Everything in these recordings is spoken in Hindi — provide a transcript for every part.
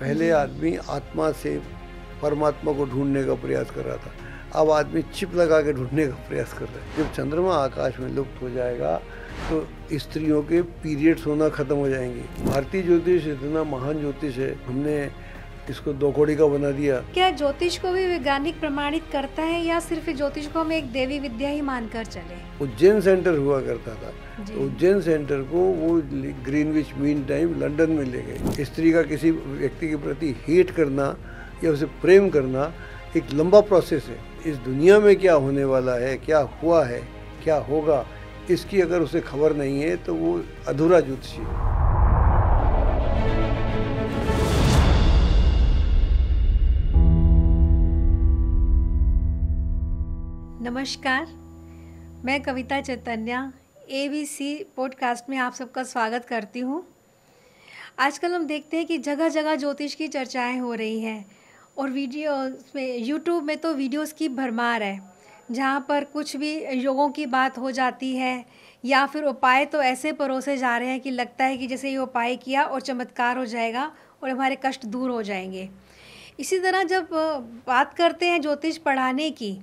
पहले आदमी आत्मा से परमात्मा को ढूंढने का प्रयास कर रहा था अब आदमी चिप लगा के ढूंढने का प्रयास कर रहा है जब चंद्रमा आकाश में लुप्त हो जाएगा तो स्त्रियों के पीरियड्स होना खत्म हो जाएंगे भारतीय ज्योतिष इतना महान ज्योतिष है हमने इसको दो कोड़ी का बना दिया क्या ज्योतिष को भी वैज्ञानिक प्रमाणित करता है या सिर्फ ज्योतिष को हम एक देवी विद्या ही मानकर चले उज्जैन सेंटर हुआ करता था तो उज्जैन सेंटर को वो ग्रीनविच मीन टाइम लंदन में ले गए स्त्री का किसी व्यक्ति के प्रति हेट करना या उसे प्रेम करना एक लंबा प्रोसेस है इस दुनिया में क्या होने वाला है क्या हुआ है क्या होगा इसकी अगर उसे खबर नहीं है तो वो अधूरा ज्योतिषी है नमस्कार मैं कविता चैतन्या सी पॉडकास्ट में आप सबका स्वागत करती हूँ आजकल हम देखते हैं कि जगह जगह ज्योतिष की चर्चाएं हो रही हैं और वीडियो में यूट्यूब में तो वीडियोस की भरमार है जहाँ पर कुछ भी योगों की बात हो जाती है या फिर उपाय तो ऐसे परोसे जा रहे हैं कि लगता है कि जैसे ये उपाय किया और चमत्कार हो जाएगा और हमारे कष्ट दूर हो जाएंगे इसी तरह जब बात करते हैं ज्योतिष पढ़ाने की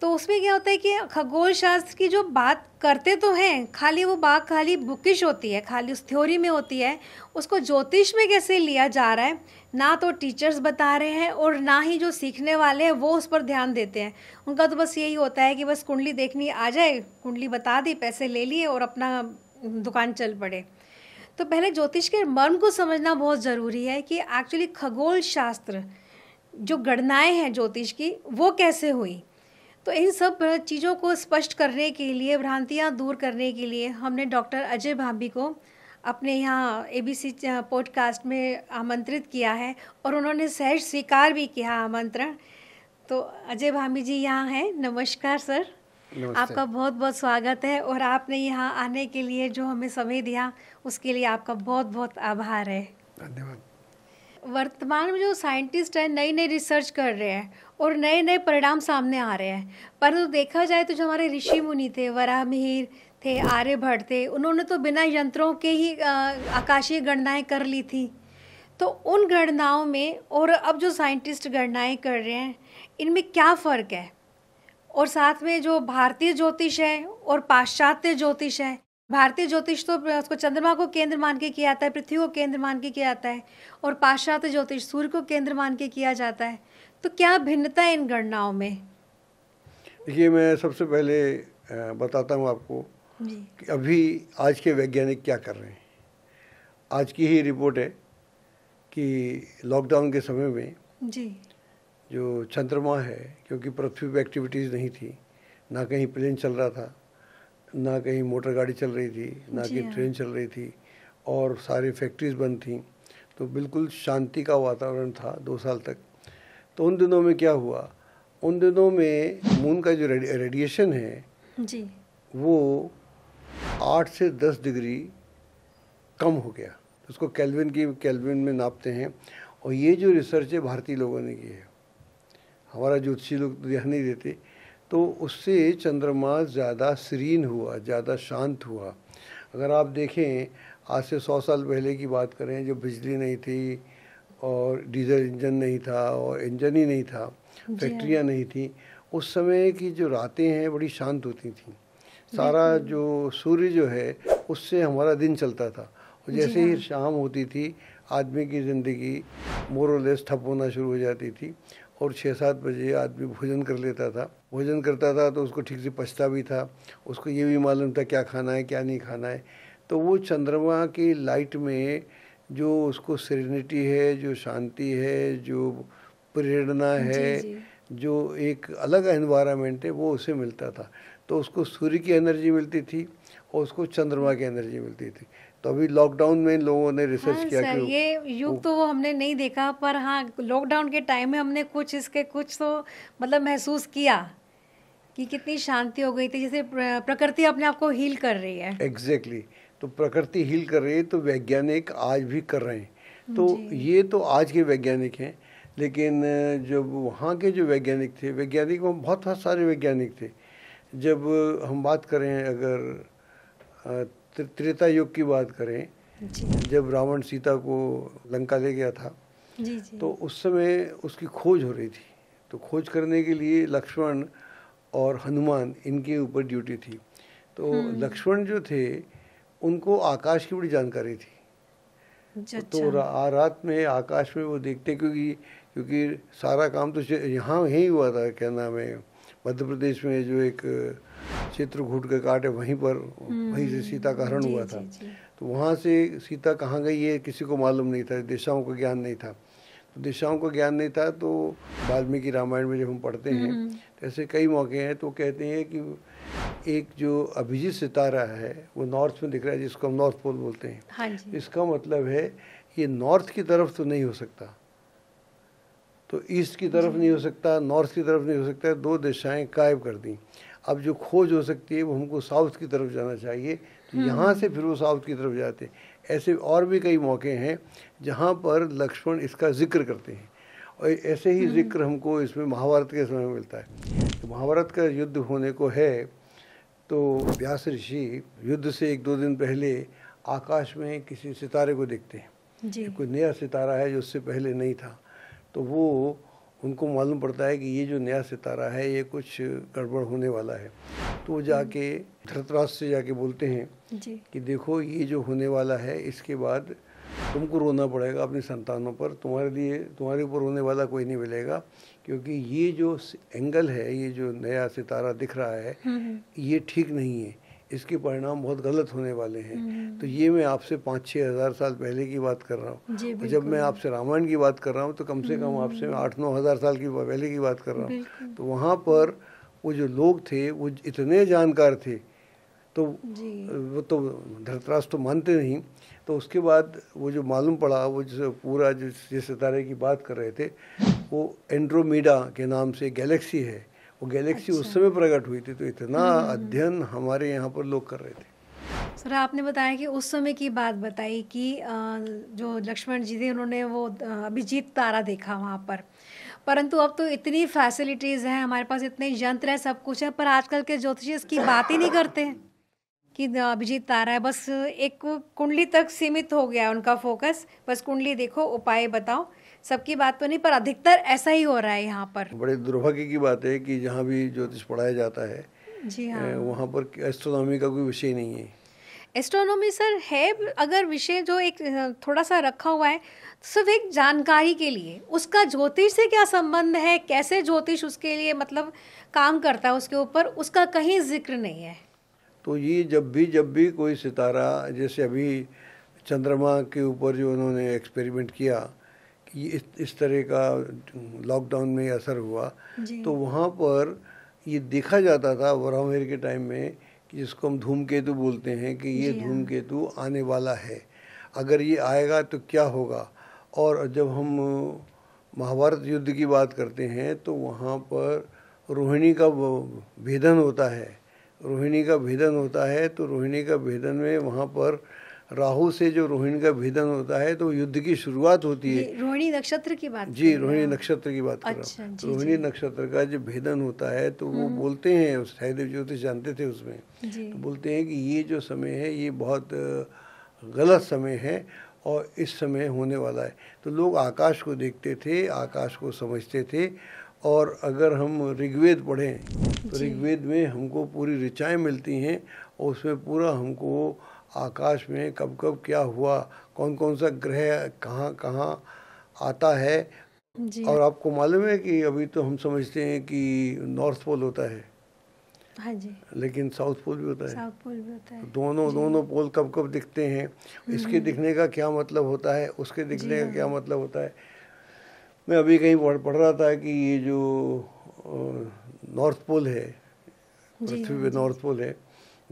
तो उसमें क्या होता है कि खगोल शास्त्र की जो बात करते तो हैं खाली वो बात खाली बुकिश होती है खाली उस थ्योरी में होती है उसको ज्योतिष में कैसे लिया जा रहा है ना तो टीचर्स बता रहे हैं और ना ही जो सीखने वाले हैं वो उस पर ध्यान देते हैं उनका तो बस यही होता है कि बस कुंडली देखनी आ जाए कुंडली बता दी पैसे ले लिए और अपना दुकान चल पड़े तो पहले ज्योतिष के मर्म को समझना बहुत ज़रूरी है कि एक्चुअली खगोल शास्त्र जो गणनाएँ हैं ज्योतिष की वो कैसे हुई तो इन सब चीज़ों को स्पष्ट करने के लिए भ्रांतियाँ दूर करने के लिए हमने डॉक्टर अजय भाभी को अपने यहाँ सी पॉडकास्ट में आमंत्रित किया है और उन्होंने सहज स्वीकार भी किया आमंत्रण तो अजय भाभी जी यहाँ हैं नमस्कार सर आपका बहुत बहुत स्वागत है और आपने यहाँ आने के लिए जो हमें समय दिया उसके लिए आपका बहुत बहुत आभार है धन्यवाद वर्तमान में जो साइंटिस्ट हैं नई नई रिसर्च कर रहे हैं और नए नए परिणाम सामने आ रहे हैं पर तो देखा जाए तो जो हमारे ऋषि मुनि थे वराह मिहिर थे आर्यभट्ट थे उन्होंने तो बिना यंत्रों के ही आकाशीय गणनाएं कर ली थी तो उन गणनाओं में और अब जो साइंटिस्ट गणनाएं कर रहे हैं इनमें क्या फ़र्क है और साथ में जो भारतीय ज्योतिष है और पाश्चात्य ज्योतिष है भारतीय ज्योतिष तो उसको चंद्रमा को केंद्र मान के किया जाता है पृथ्वी को केंद्र मान के किया जाता है और पाश्चात्य ज्योतिष सूर्य को केंद्र मान के किया जाता है तो क्या भिन्नता है इन गणनाओं में देखिए मैं सबसे पहले बताता हूँ आपको कि अभी आज के वैज्ञानिक क्या कर रहे हैं आज की ही रिपोर्ट है कि लॉकडाउन के समय में जी जो चंद्रमा है क्योंकि पृथ्वी पे एक्टिविटीज़ नहीं थी ना कहीं प्लेन चल रहा था ना कहीं मोटर गाड़ी चल रही थी ना कहीं हाँ। ट्रेन चल रही थी और सारी फैक्ट्रीज बंद थी तो बिल्कुल शांति का वातावरण था दो साल तक तो उन दिनों में क्या हुआ उन दिनों में मून का जो रेडिएशन है जी वो आठ से दस डिग्री कम हो गया उसको कैलविन की कैलविन में नापते हैं और ये जो रिसर्च है भारतीय लोगों ने की है हमारा ज्योतिषी लोग तो ध्यान नहीं देते तो उससे चंद्रमा ज़्यादा सरीन हुआ ज़्यादा शांत हुआ अगर आप देखें आज से सौ साल पहले की बात करें जो बिजली नहीं थी और डीजल इंजन नहीं था और इंजन ही नहीं था फैक्ट्रियाँ नहीं थी उस समय की जो रातें हैं बड़ी शांत होती थी सारा जो सूर्य जो है उससे हमारा दिन चलता था और जैसे ही हाँ। शाम होती थी आदमी की ज़िंदगी मोरलेस ठप होना शुरू हो जाती थी और छः सात बजे आदमी भोजन कर लेता था भोजन करता था तो उसको ठीक से पछता भी था उसको ये भी मालूम था क्या खाना है क्या नहीं खाना है तो वो चंद्रमा की लाइट में जो उसको सिरेनिटी है जो शांति है जो प्रेरणा है जी, जी। जो एक अलग एनवायरनमेंट है वो उसे मिलता था तो उसको सूर्य की एनर्जी मिलती थी और उसको चंद्रमा की एनर्जी मिलती थी तो अभी लॉकडाउन में लोगों ने रिसर्च हाँ, किया सर, कि ये युग तो वो हमने नहीं देखा पर हाँ लॉकडाउन के टाइम में हमने कुछ इसके कुछ तो मतलब महसूस किया कि कितनी शांति हो गई थी जैसे प्रकृति अपने आप को हील कर रही है एग्जैक्टली exactly. तो प्रकृति हील कर रही है तो वैज्ञानिक आज भी कर रहे हैं तो ये तो आज के वैज्ञानिक हैं लेकिन जब वहाँ के जो वैज्ञानिक थे वैज्ञानिक वहाँ बहुत सारे वैज्ञानिक थे जब हम बात करें अगर त्रेता युग की बात करें जब रावण सीता को लंका ले गया था जी जी। तो उस समय उसकी खोज हो रही थी तो खोज करने के लिए लक्ष्मण और हनुमान इनके ऊपर ड्यूटी थी तो हम्म। लक्ष्मण जो थे उनको आकाश की बड़ी जानकारी थी अच्छा, तो अच्छा। रा, रात में आकाश में वो देखते क्योंकि क्योंकि सारा काम तो यहाँ ही हुआ था क्या नाम है मध्य प्रदेश में जो एक चित्र का के है वहीं पर वहीं से सीता का हरण हम्म, हुआ था जी, जी। तो वहाँ से सीता कहाँ गई है किसी को मालूम नहीं था दिशाओं का ज्ञान नहीं था तो दिशाओं का ज्ञान नहीं था तो वाल्मीकि रामायण में जब हम पढ़ते हैं हम्म। तो ऐसे कई मौके हैं तो कहते हैं कि एक जो अभिजीत सितारा है वो नॉर्थ में दिख रहा है जिसको हम नॉर्थ पोल बोलते हैं हाँ जी। इसका मतलब है ये नॉर्थ की तरफ तो नहीं हो सकता तो ईस्ट की तरफ नहीं हो सकता नॉर्थ की तरफ नहीं हो सकता दो दिशाएं गायब कर दी अब जो खोज हो सकती है वो हमको साउथ की तरफ जाना चाहिए तो हम्म। यहाँ से फिर वो साउथ की तरफ जाते हैं ऐसे और भी कई मौके हैं जहाँ पर लक्ष्मण इसका जिक्र करते हैं और ऐसे ही हम्म। जिक्र हमको इसमें महाभारत के समय मिलता है तो महाभारत का युद्ध होने को है तो व्यास ऋषि युद्ध से एक दो दिन पहले आकाश में किसी सितारे को देखते हैं जी। कोई नया सितारा है जो उससे पहले नहीं था तो वो उनको मालूम पड़ता है कि ये जो नया सितारा है ये कुछ गड़बड़ होने वाला है तो वो जाके धरतराज से जाके बोलते हैं जी। कि देखो ये जो होने वाला है इसके बाद तुमको रोना पड़ेगा अपनी संतानों पर तुम्हारे लिए तुम्हारे ऊपर रोने वाला कोई नहीं मिलेगा क्योंकि ये जो एंगल है ये जो नया सितारा दिख रहा है हम्म, हम्म। ये ठीक नहीं है इसके परिणाम बहुत गलत होने वाले हैं हम्म। तो ये मैं आपसे पाँच छः हज़ार साल पहले की बात कर रहा हूँ जब मैं आपसे रामायण की बात कर रहा हूँ तो कम से कम आपसे आठ नौ हज़ार साल की पहले की बात कर रहा हूँ तो वहाँ पर वो जो लोग थे वो इतने जानकार थे तो वो तो धरतराज तो मानते नहीं तो उसके बाद वो जो मालूम पड़ा वो जो पूरा जिस सितारे की बात कर रहे थे वो एंड्रोमीडा के नाम से गैलेक्सी है वो गैलेक्सी अच्छा। उस समय प्रकट हुई थी तो इतना हम्म, हम्म, हम्म। अध्ययन हमारे यहाँ पर लोग कर रहे थे सर आपने बताया कि उस समय की बात बताई कि जो लक्ष्मण जी थे उन्होंने वो अभिजीत तारा देखा वहाँ पर परंतु अब तो इतनी फैसिलिटीज़ हैं हमारे पास इतने यंत्र हैं सब कुछ है पर आजकल के ज्योतिषी इसकी बात ही नहीं करते कि अभिजीत तारा है बस एक कुंडली तक सीमित हो गया उनका फोकस बस कुंडली देखो उपाय बताओ सबकी बात तो नहीं पर अधिकतर ऐसा ही हो रहा है यहाँ पर बड़े दुर्भाग्य की बात है कि जहाँ भी ज्योतिष पढ़ाया जाता है जी हाँ वहाँ पर एस्ट्रोनॉमी का कोई विषय नहीं है एस्ट्रोनॉमी सर है अगर विषय जो एक थोड़ा सा रखा हुआ है सिर्फ एक जानकारी के लिए उसका ज्योतिष से क्या संबंध है कैसे ज्योतिष उसके लिए मतलब काम करता है उसके ऊपर उसका कहीं जिक्र नहीं है तो ये जब भी जब भी कोई सितारा जैसे अभी चंद्रमा के ऊपर जो उन्होंने एक्सपेरिमेंट किया इस इस तरह का लॉकडाउन में असर हुआ तो वहाँ पर ये देखा जाता था वरामेर के टाइम में कि जिसको हम धूमकेतु बोलते हैं कि ये हाँ। धूमकेतु आने वाला है अगर ये आएगा तो क्या होगा और जब हम महाभारत युद्ध की बात करते हैं तो वहाँ पर रोहिणी का भेदन होता है रोहिणी का भेदन होता है तो रोहिणी का भेदन में वहाँ पर राहु से जो रोहिणी का भेदन होता है तो युद्ध की शुरुआत होती है रोहिणी नक्षत्र की बात जी रोहिणी नक्षत्र की बात अच्छा, कर रहा हूँ अच्छा, रोहिणी नक्षत्र का जो भेदन होता है तो वो हम्म। बोलते हैं सहदेव ज्योतिष जानते थे उसमें तो बोलते हैं कि ये जो समय है ये बहुत गलत समय है और इस समय होने वाला है तो लोग आकाश को देखते थे आकाश को समझते थे और अगर हम ऋग्वेद पढ़ें तो ऋग्वेद में हमको पूरी ऋचाएँ मिलती हैं और उसमें पूरा हमको आकाश में कब कब क्या हुआ कौन कौन सा ग्रह कहाँ कहाँ आता है जी। और आपको मालूम है कि अभी तो हम समझते हैं कि नॉर्थ पोल होता है हाँ जी लेकिन साउथ पोल भी होता है साउथ पोल भी होता है तो दोनों दोनों पोल कब कब दिखते हैं हम्म। इसके दिखने का क्या मतलब होता है उसके दिखने का हाँ। क्या मतलब होता है मैं अभी कहीं पढ़ पढ़ रहा था कि ये जो नॉर्थ पोल है पृथ्वी हाँ पे नॉर्थ पोल है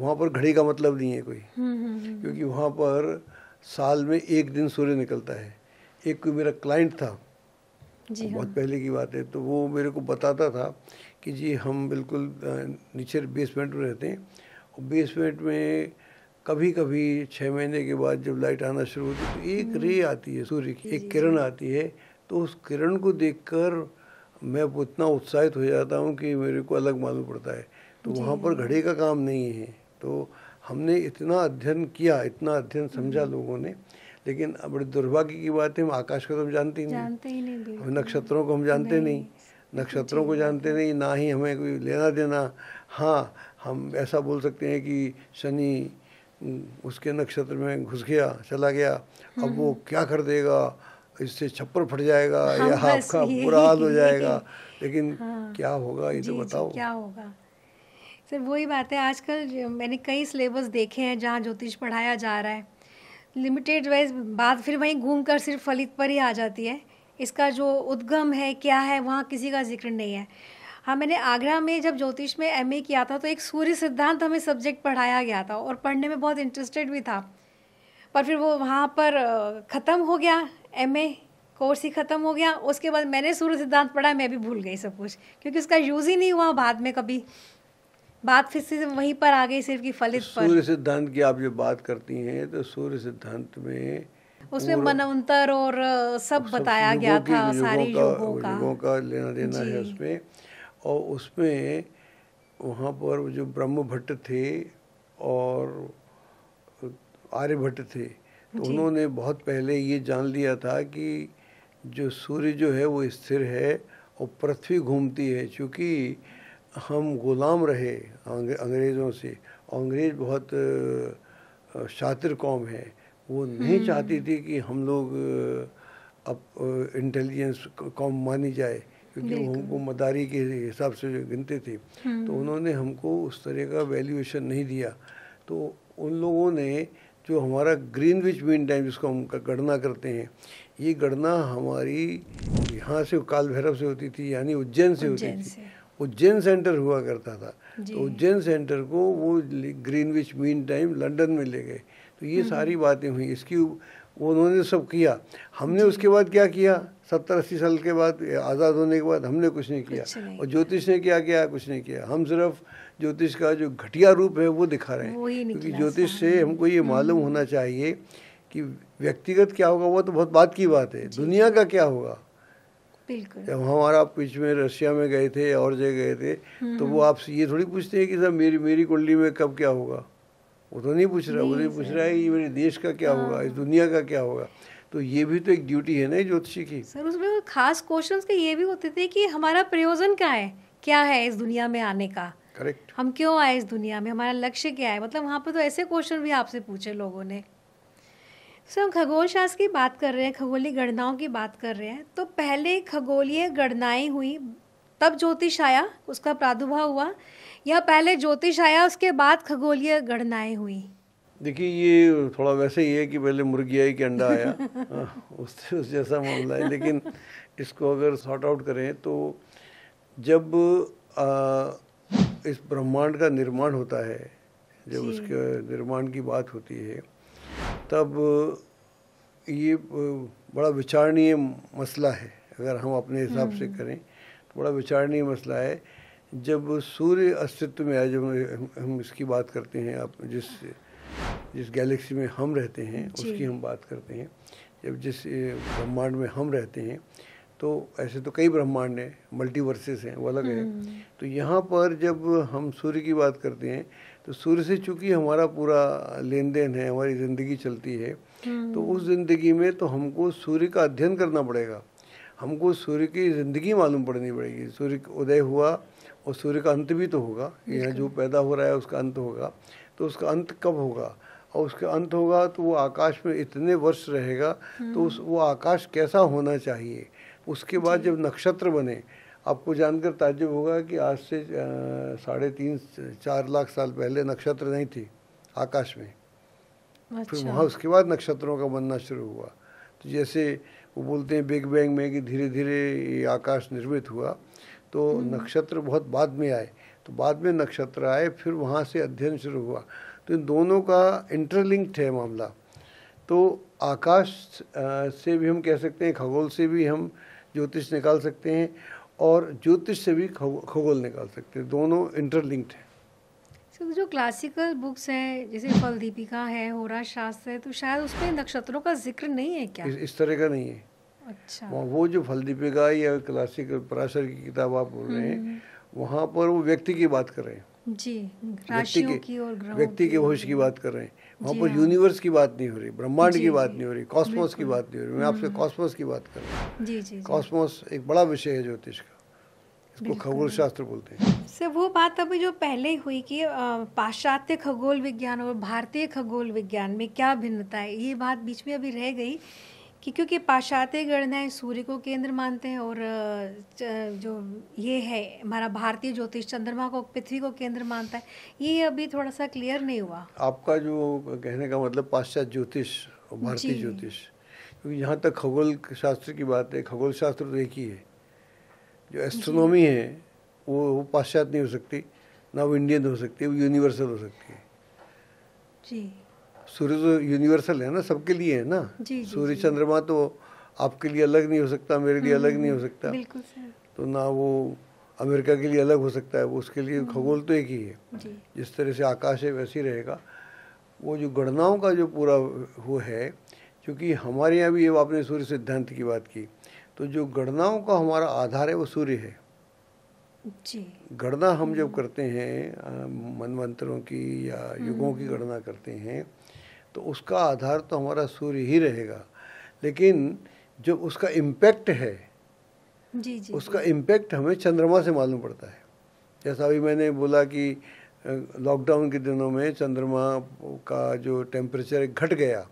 वहाँ पर घड़ी का मतलब नहीं है कोई हम्म, हम्म, हम्म। क्योंकि वहाँ पर साल में एक दिन सूर्य निकलता है एक कोई मेरा क्लाइंट था जी बहुत हाँ। पहले की बात है तो वो मेरे को बताता था कि जी हम बिल्कुल नीचे बेसमेंट में रहते हैं और बेसमेंट में कभी कभी छः महीने के बाद जब लाइट आना शुरू होती है तो एक रे आती है सूर्य की एक किरण आती है तो उस किरण को देखकर मैं इतना उत्साहित हो जाता हूँ कि मेरे को अलग मालूम पड़ता है तो वहाँ पर घड़ी का काम नहीं है तो हमने इतना अध्ययन किया इतना अध्ययन समझा हम्म। लोगों ने लेकिन बड़े दुर्भाग्य की बात है हम आकाश को तो हम जानते ही नहीं जानते ही नहीं हम नक्षत्रों को हम जानते नहीं, नहीं। नक्षत्रों को जानते नहीं ना ही हमें कोई लेना देना हाँ हम ऐसा बोल सकते हैं कि शनि उसके नक्षत्र में घुस गया चला गया अब वो हम्म। क्या कर देगा इससे छप्पर फट जाएगा या आपका बुरा हाल हो जाएगा लेकिन हाँ, क्या होगा ये तो बताओ क्या होगा सर वही बात है आजकल मैंने कई सिलेबस देखे हैं जहाँ ज्योतिष पढ़ाया जा रहा है लिमिटेड वाइज बात फिर वहीं घूम कर सिर्फ फलित पर ही आ जाती है इसका जो उद्गम है क्या है वहाँ किसी का जिक्र नहीं है हाँ मैंने आगरा में जब ज्योतिष में एम किया था तो एक सूर्य सिद्धांत हमें सब्जेक्ट पढ़ाया गया था और पढ़ने में बहुत इंटरेस्टेड भी था पर फिर वो वहाँ पर ख़त्म हो गया एम कोर्स ही ख़त्म हो गया उसके बाद मैंने सूर्य सिद्धांत पढ़ा मैं भी भूल गई सब कुछ क्योंकि उसका यूज़ ही नहीं हुआ बाद में कभी बात फिर से वहीं पर आ गई सिर्फ की फलित पर सूर्य सिद्धांत की आप जो बात करती हैं तो सूर्य सिद्धांत में उसमें मनवंतर और सब, सब बताया गया था सारे युगों का युगों का लेना देना है उसमें और उसमें वहाँ पर जो ब्रह्म भट्ट थे और आर्यभट्ट थे तो उन्होंने बहुत पहले ये जान लिया था कि जो सूर्य जो है वो स्थिर है और पृथ्वी घूमती है चूँकि हम गुलाम रहे अंग्रेज़ों से अंग्रेज़ बहुत शातिर कौम है वो नहीं हम्म। चाहती थी कि हम लोग अब इंटेलिजेंस कौम मानी जाए क्योंकि वो हमको मदारी के हिसाब से गिनते थे हम्म। तो उन्होंने हमको उस तरह का वैल्यूएशन नहीं दिया तो उन लोगों ने जो हमारा ग्रीन विच मीन टाइम जिसको हम गणना करते हैं ये गणना हमारी यहाँ से काल भैरव से होती थी यानी उज्जैन से होती थी उज्जैन सेंटर हुआ करता था तो उज्जैन सेंटर को वो ग्रीनविच मीन टाइम लंदन में ले गए तो ये हम्म, हम्म। सारी बातें हुई इसकी उन्होंने सब किया हमने उसके बाद क्या किया सत्तर अस्सी साल के बाद आज़ाद होने के बाद हमने कुछ नहीं किया कुछ नहीं और ज्योतिष ने क्या किया कुछ नहीं किया हम सिर्फ ज्योतिष का जो घटिया रूप है वो दिखा रहे हैं क्योंकि ज्योतिष से हमको ये मालूम हम्म। होना चाहिए कि व्यक्तिगत क्या होगा वो तो बहुत बात की बात है दुनिया का क्या होगा बिल्कुल जब हमारा आप बीच में रशिया में गए थे और जगह गए थे हम्म, तो वो हम्म। आपसे ये थोड़ी पूछते हैं कि सर मेरी मेरी कुंडली में कब क्या होगा वो तो नहीं पूछ रहा वो तो नहीं पूछ रहा है कि मेरे देश का क्या होगा इस हाँ। दुनिया का क्या होगा तो ये भी तो एक ड्यूटी है ना ज्योतिषी की सर उसमें तो खास क्वेश्चन के ये भी होते थे कि हमारा प्रयोजन क्या है क्या है इस दुनिया में आने का करेक्ट हम क्यों आए इस दुनिया में हमारा लक्ष्य क्या है मतलब वहाँ पर तो ऐसे क्वेश्चन भी आपसे पूछे लोगों ने सो so, हम खगोल शास्त्र की बात कर रहे हैं खगोलीय गणनाओं की बात कर रहे हैं तो पहले खगोलीय गणनाएं हुई तब ज्योतिष आया उसका प्रादुर्भाव हुआ या पहले ज्योतिष आया उसके बाद खगोलीय गणनाएं हुई देखिए ये थोड़ा वैसे ही है कि पहले मुर्गी आई के अंडा आया उस उस जैसा मामला है लेकिन इसको अगर सॉर्ट आउट करें तो जब आ, इस ब्रह्मांड का निर्माण होता है जब उसके निर्माण की बात होती है तब ये बड़ा विचारणीय मसला है अगर हम अपने हिसाब से हम्म। करें तो बड़ा विचारणीय मसला है जब सूर्य अस्तित्व में आए जब हम इसकी बात करते हैं आप जिस जिस गैलेक्सी में हम रहते हैं उसकी हम बात करते हैं जब जिस ब्रह्मांड में हम रहते हैं तो ऐसे तो कई ब्रह्मांड हैं मल्टीवर्सेस हैं वो अलग हैं हम्म। तो यहाँ पर जब हम सूर्य की बात करते हैं तो सूर्य से चूंकि हमारा पूरा लेन देन है हमारी ज़िंदगी चलती है तो हम्म। उस ज़िंदगी में तो हमको सूर्य का अध्ययन करना पड़ेगा हमको सूर्य की ज़िंदगी मालूम पड़नी पड़ेगी सूर्य उदय हुआ और सूर्य का अंत भी तो होगा यह जो पैदा हो रहा है उसका अंत होगा तो उसका अंत कब होगा और उसका अंत होगा तो वो आकाश में इतने वर्ष रहेगा तो हम्म। उस वो आकाश कैसा होना चाहिए उसके बाद जब नक्षत्र बने आपको जानकर ताजुब होगा कि आज से साढ़े तीन चार लाख साल पहले नक्षत्र नहीं थी आकाश में अच्छा। फिर वहाँ उसके बाद नक्षत्रों का बनना शुरू हुआ तो जैसे वो बोलते हैं बिग बैंग में कि धीरे धीरे ये आकाश निर्मित हुआ तो हम्म। नक्षत्र बहुत बाद में आए तो बाद में नक्षत्र आए फिर वहाँ से अध्ययन शुरू हुआ तो इन दोनों का इंटरलिंक्ड है मामला तो आकाश से भी हम कह सकते हैं खगोल से भी हम ज्योतिष निकाल सकते हैं और ज्योतिष से भी खगोल निकाल सकते हैं दोनों इंटरलिंक्ड हैं सर जो क्लासिकल बुक्स हैं जैसे फल दीपिका है होरा शास्त्र है तो शायद उसमें नक्षत्रों का जिक्र नहीं है क्या इस, इस तरह का नहीं है अच्छा वो जो फल दीपिका या क्लासिकल पराशर की किताब आप बोल रहे हैं हम्म, हम्म। वहाँ पर वो व्यक्ति की बात कर रहे हैं जी व्यक्ति के की और व्यक्ति के भविष्य की बात कर रहे हैं वहाँ पर यूनिवर्स हाँ। की बात नहीं हो रही ब्रह्मांड की बात नहीं हो रही कॉस्मोस की बात नहीं हो रही मैं आपसे कॉस्मोस हम्म। की बात कर रहा हूँ कॉस्मोस एक बड़ा विषय है ज्योतिष का खगोल शास्त्र बोलते हैं सर वो बात अभी जो पहले ही हुई कि पाश्चात्य खगोल विज्ञान और भारतीय खगोल विज्ञान में क्या भिन्नता है ये बात बीच में अभी रह गई कि क्योंकि पाश्चात्य गणनाएं सूर्य को केंद्र मानते हैं और जो ये है हमारा भारतीय ज्योतिष चंद्रमा को पृथ्वी को केंद्र मानता है ये अभी थोड़ा सा क्लियर नहीं हुआ आपका जो कहने का मतलब पाश्चात्य ज्योतिष और भारतीय ज्योतिष क्योंकि यहाँ तक खगोल शास्त्र की बात है खगोल शास्त्र तो एक ही है जो एस्ट्रोनॉमी है वो वो पाश्चात नहीं हो सकती ना वो इंडियन हो सकती है वो यूनिवर्सल हो सकती है जी सूर्य तो यूनिवर्सल है ना सबके लिए है ना सूर्य चंद्रमा तो आपके लिए अलग नहीं हो सकता मेरे लिए अलग नहीं हो हम्म, सकता तो ना वो अमेरिका के लिए अलग हो सकता है वो उसके लिए हम्म। खगोल तो एक ही है जिस तरह से आकाश है वैसे ही रहेगा वो जो गणनाओं का जो पूरा वो है क्योंकि हमारे यहाँ भी ये आपने सूर्य सिद्धांत की बात की तो जो गणनाओं का हमारा आधार है वो सूर्य है जी गणना हम जब करते हैं मंत्रों की या युगों की हम्म। गणना करते हैं तो उसका आधार तो हमारा सूर्य ही रहेगा लेकिन जो उसका इम्पैक्ट है जी जी उसका इम्पैक्ट हमें चंद्रमा से मालूम पड़ता है जैसा अभी मैंने बोला कि लॉकडाउन के दिनों में चंद्रमा का जो टेम्परेचर घट गया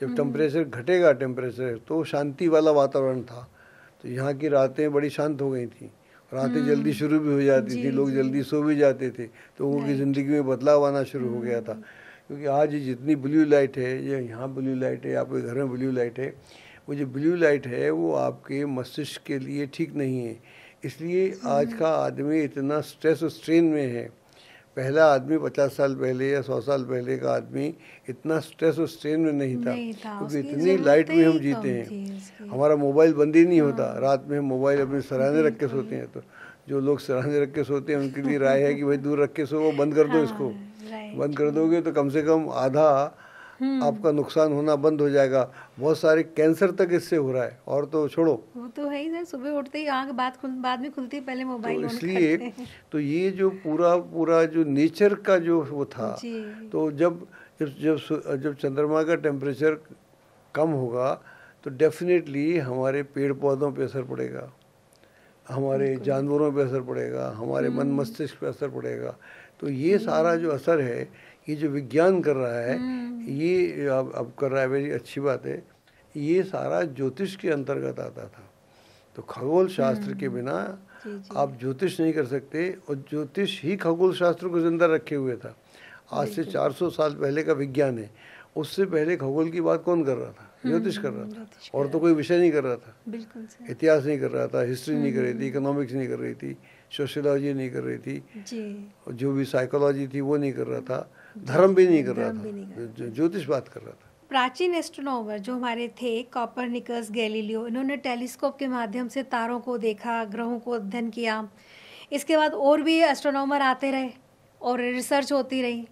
जब टेम्परेचर हम्म। घटेगा टेम्परेचर तो शांति वाला वातावरण था तो यहाँ की रातें बड़ी शांत हो गई थी रातें हम्म। जल्दी शुरू भी हो जाती थी लोग जल्दी सो भी जाते थे तो उनकी ज़िंदगी में बदलाव आना शुरू हो गया था हम्म। क्योंकि आज जितनी ब्लू लाइट है या यहाँ ब्लू लाइट है आपके घर में ब्लू लाइट है वो जो ब्लू लाइट है वो आपके मस्तिष्क के लिए ठीक नहीं है इसलिए आज का आदमी इतना स्ट्रेस और स्ट्रेन में है पहला आदमी पचास साल पहले या सौ साल पहले का आदमी इतना स्ट्रेस और स्ट्रेन में नहीं था क्योंकि तो इतनी लाइट में हम जीते हैं हमारा मोबाइल बंद ही नहीं हाँ। होता रात में हम मोबाइल अपने सराहने रख के सोते हैं तो जो लोग सराहने रख के सोते हैं उनके लिए राय है कि भाई दूर रख के सो वो बंद कर दो हाँ, इसको बंद कर दोगे तो कम से कम आधा हम्म। आपका नुकसान होना बंद हो जाएगा बहुत सारे कैंसर तक इससे हो रहा है और तो छोड़ो वो तो है ही सर सुबह उठते ही आँख बात खुल बाद में खुलती है पहले तो मोबाइल तो इसलिए तो ये जो पूरा पूरा जो नेचर का जो वो था तो जब जब जब जब चंद्रमा का टेम्परेचर कम होगा तो डेफिनेटली हमारे पेड़ पौधों पे असर पड़ेगा हमारे जानवरों पे असर पड़ेगा हमारे हम्म। मन मस्तिष्क पे असर पड़ेगा तो ये सारा हम्म। जो असर है ये जो विज्ञान कर रहा है हम्म। ये अब अब कर रहा है मेरी अच्छी बात है ये सारा ज्योतिष के अंतर्गत आता था तो खगोल शास्त्र के हम्म। बिना आप ज्योतिष नहीं कर सकते और ज्योतिष ही खगोल शास्त्र को जिंदा रखे हुए था आज से 400 साल पहले का विज्ञान है उससे पहले खगोल की बात कौन कर रहा था हम्म, ज्योतिष कर रहा था और तो कोई विषय नहीं कर रहा था बिल्कुल इतिहास नहीं कर रहा था हिस्ट्री नहीं कर रही थी इकोनॉमिक्स नहीं कर रही थी सोशोलॉजी नहीं कर रही थी जो भी साइकोलॉजी थी वो नहीं कर रहा था धर्म भी नहीं कर रहा था ज्योतिष बात कर रहा था प्राचीन एस्ट्रोनॉमर जो हमारे थे कॉपर निकस गैलीलियो इन्होंने टेलीस्कोप के माध्यम से तारों को देखा ग्रहों को अध्ययन किया इसके बाद और भी एस्ट्रोनॉमर आते रहे और रिसर्च होती रही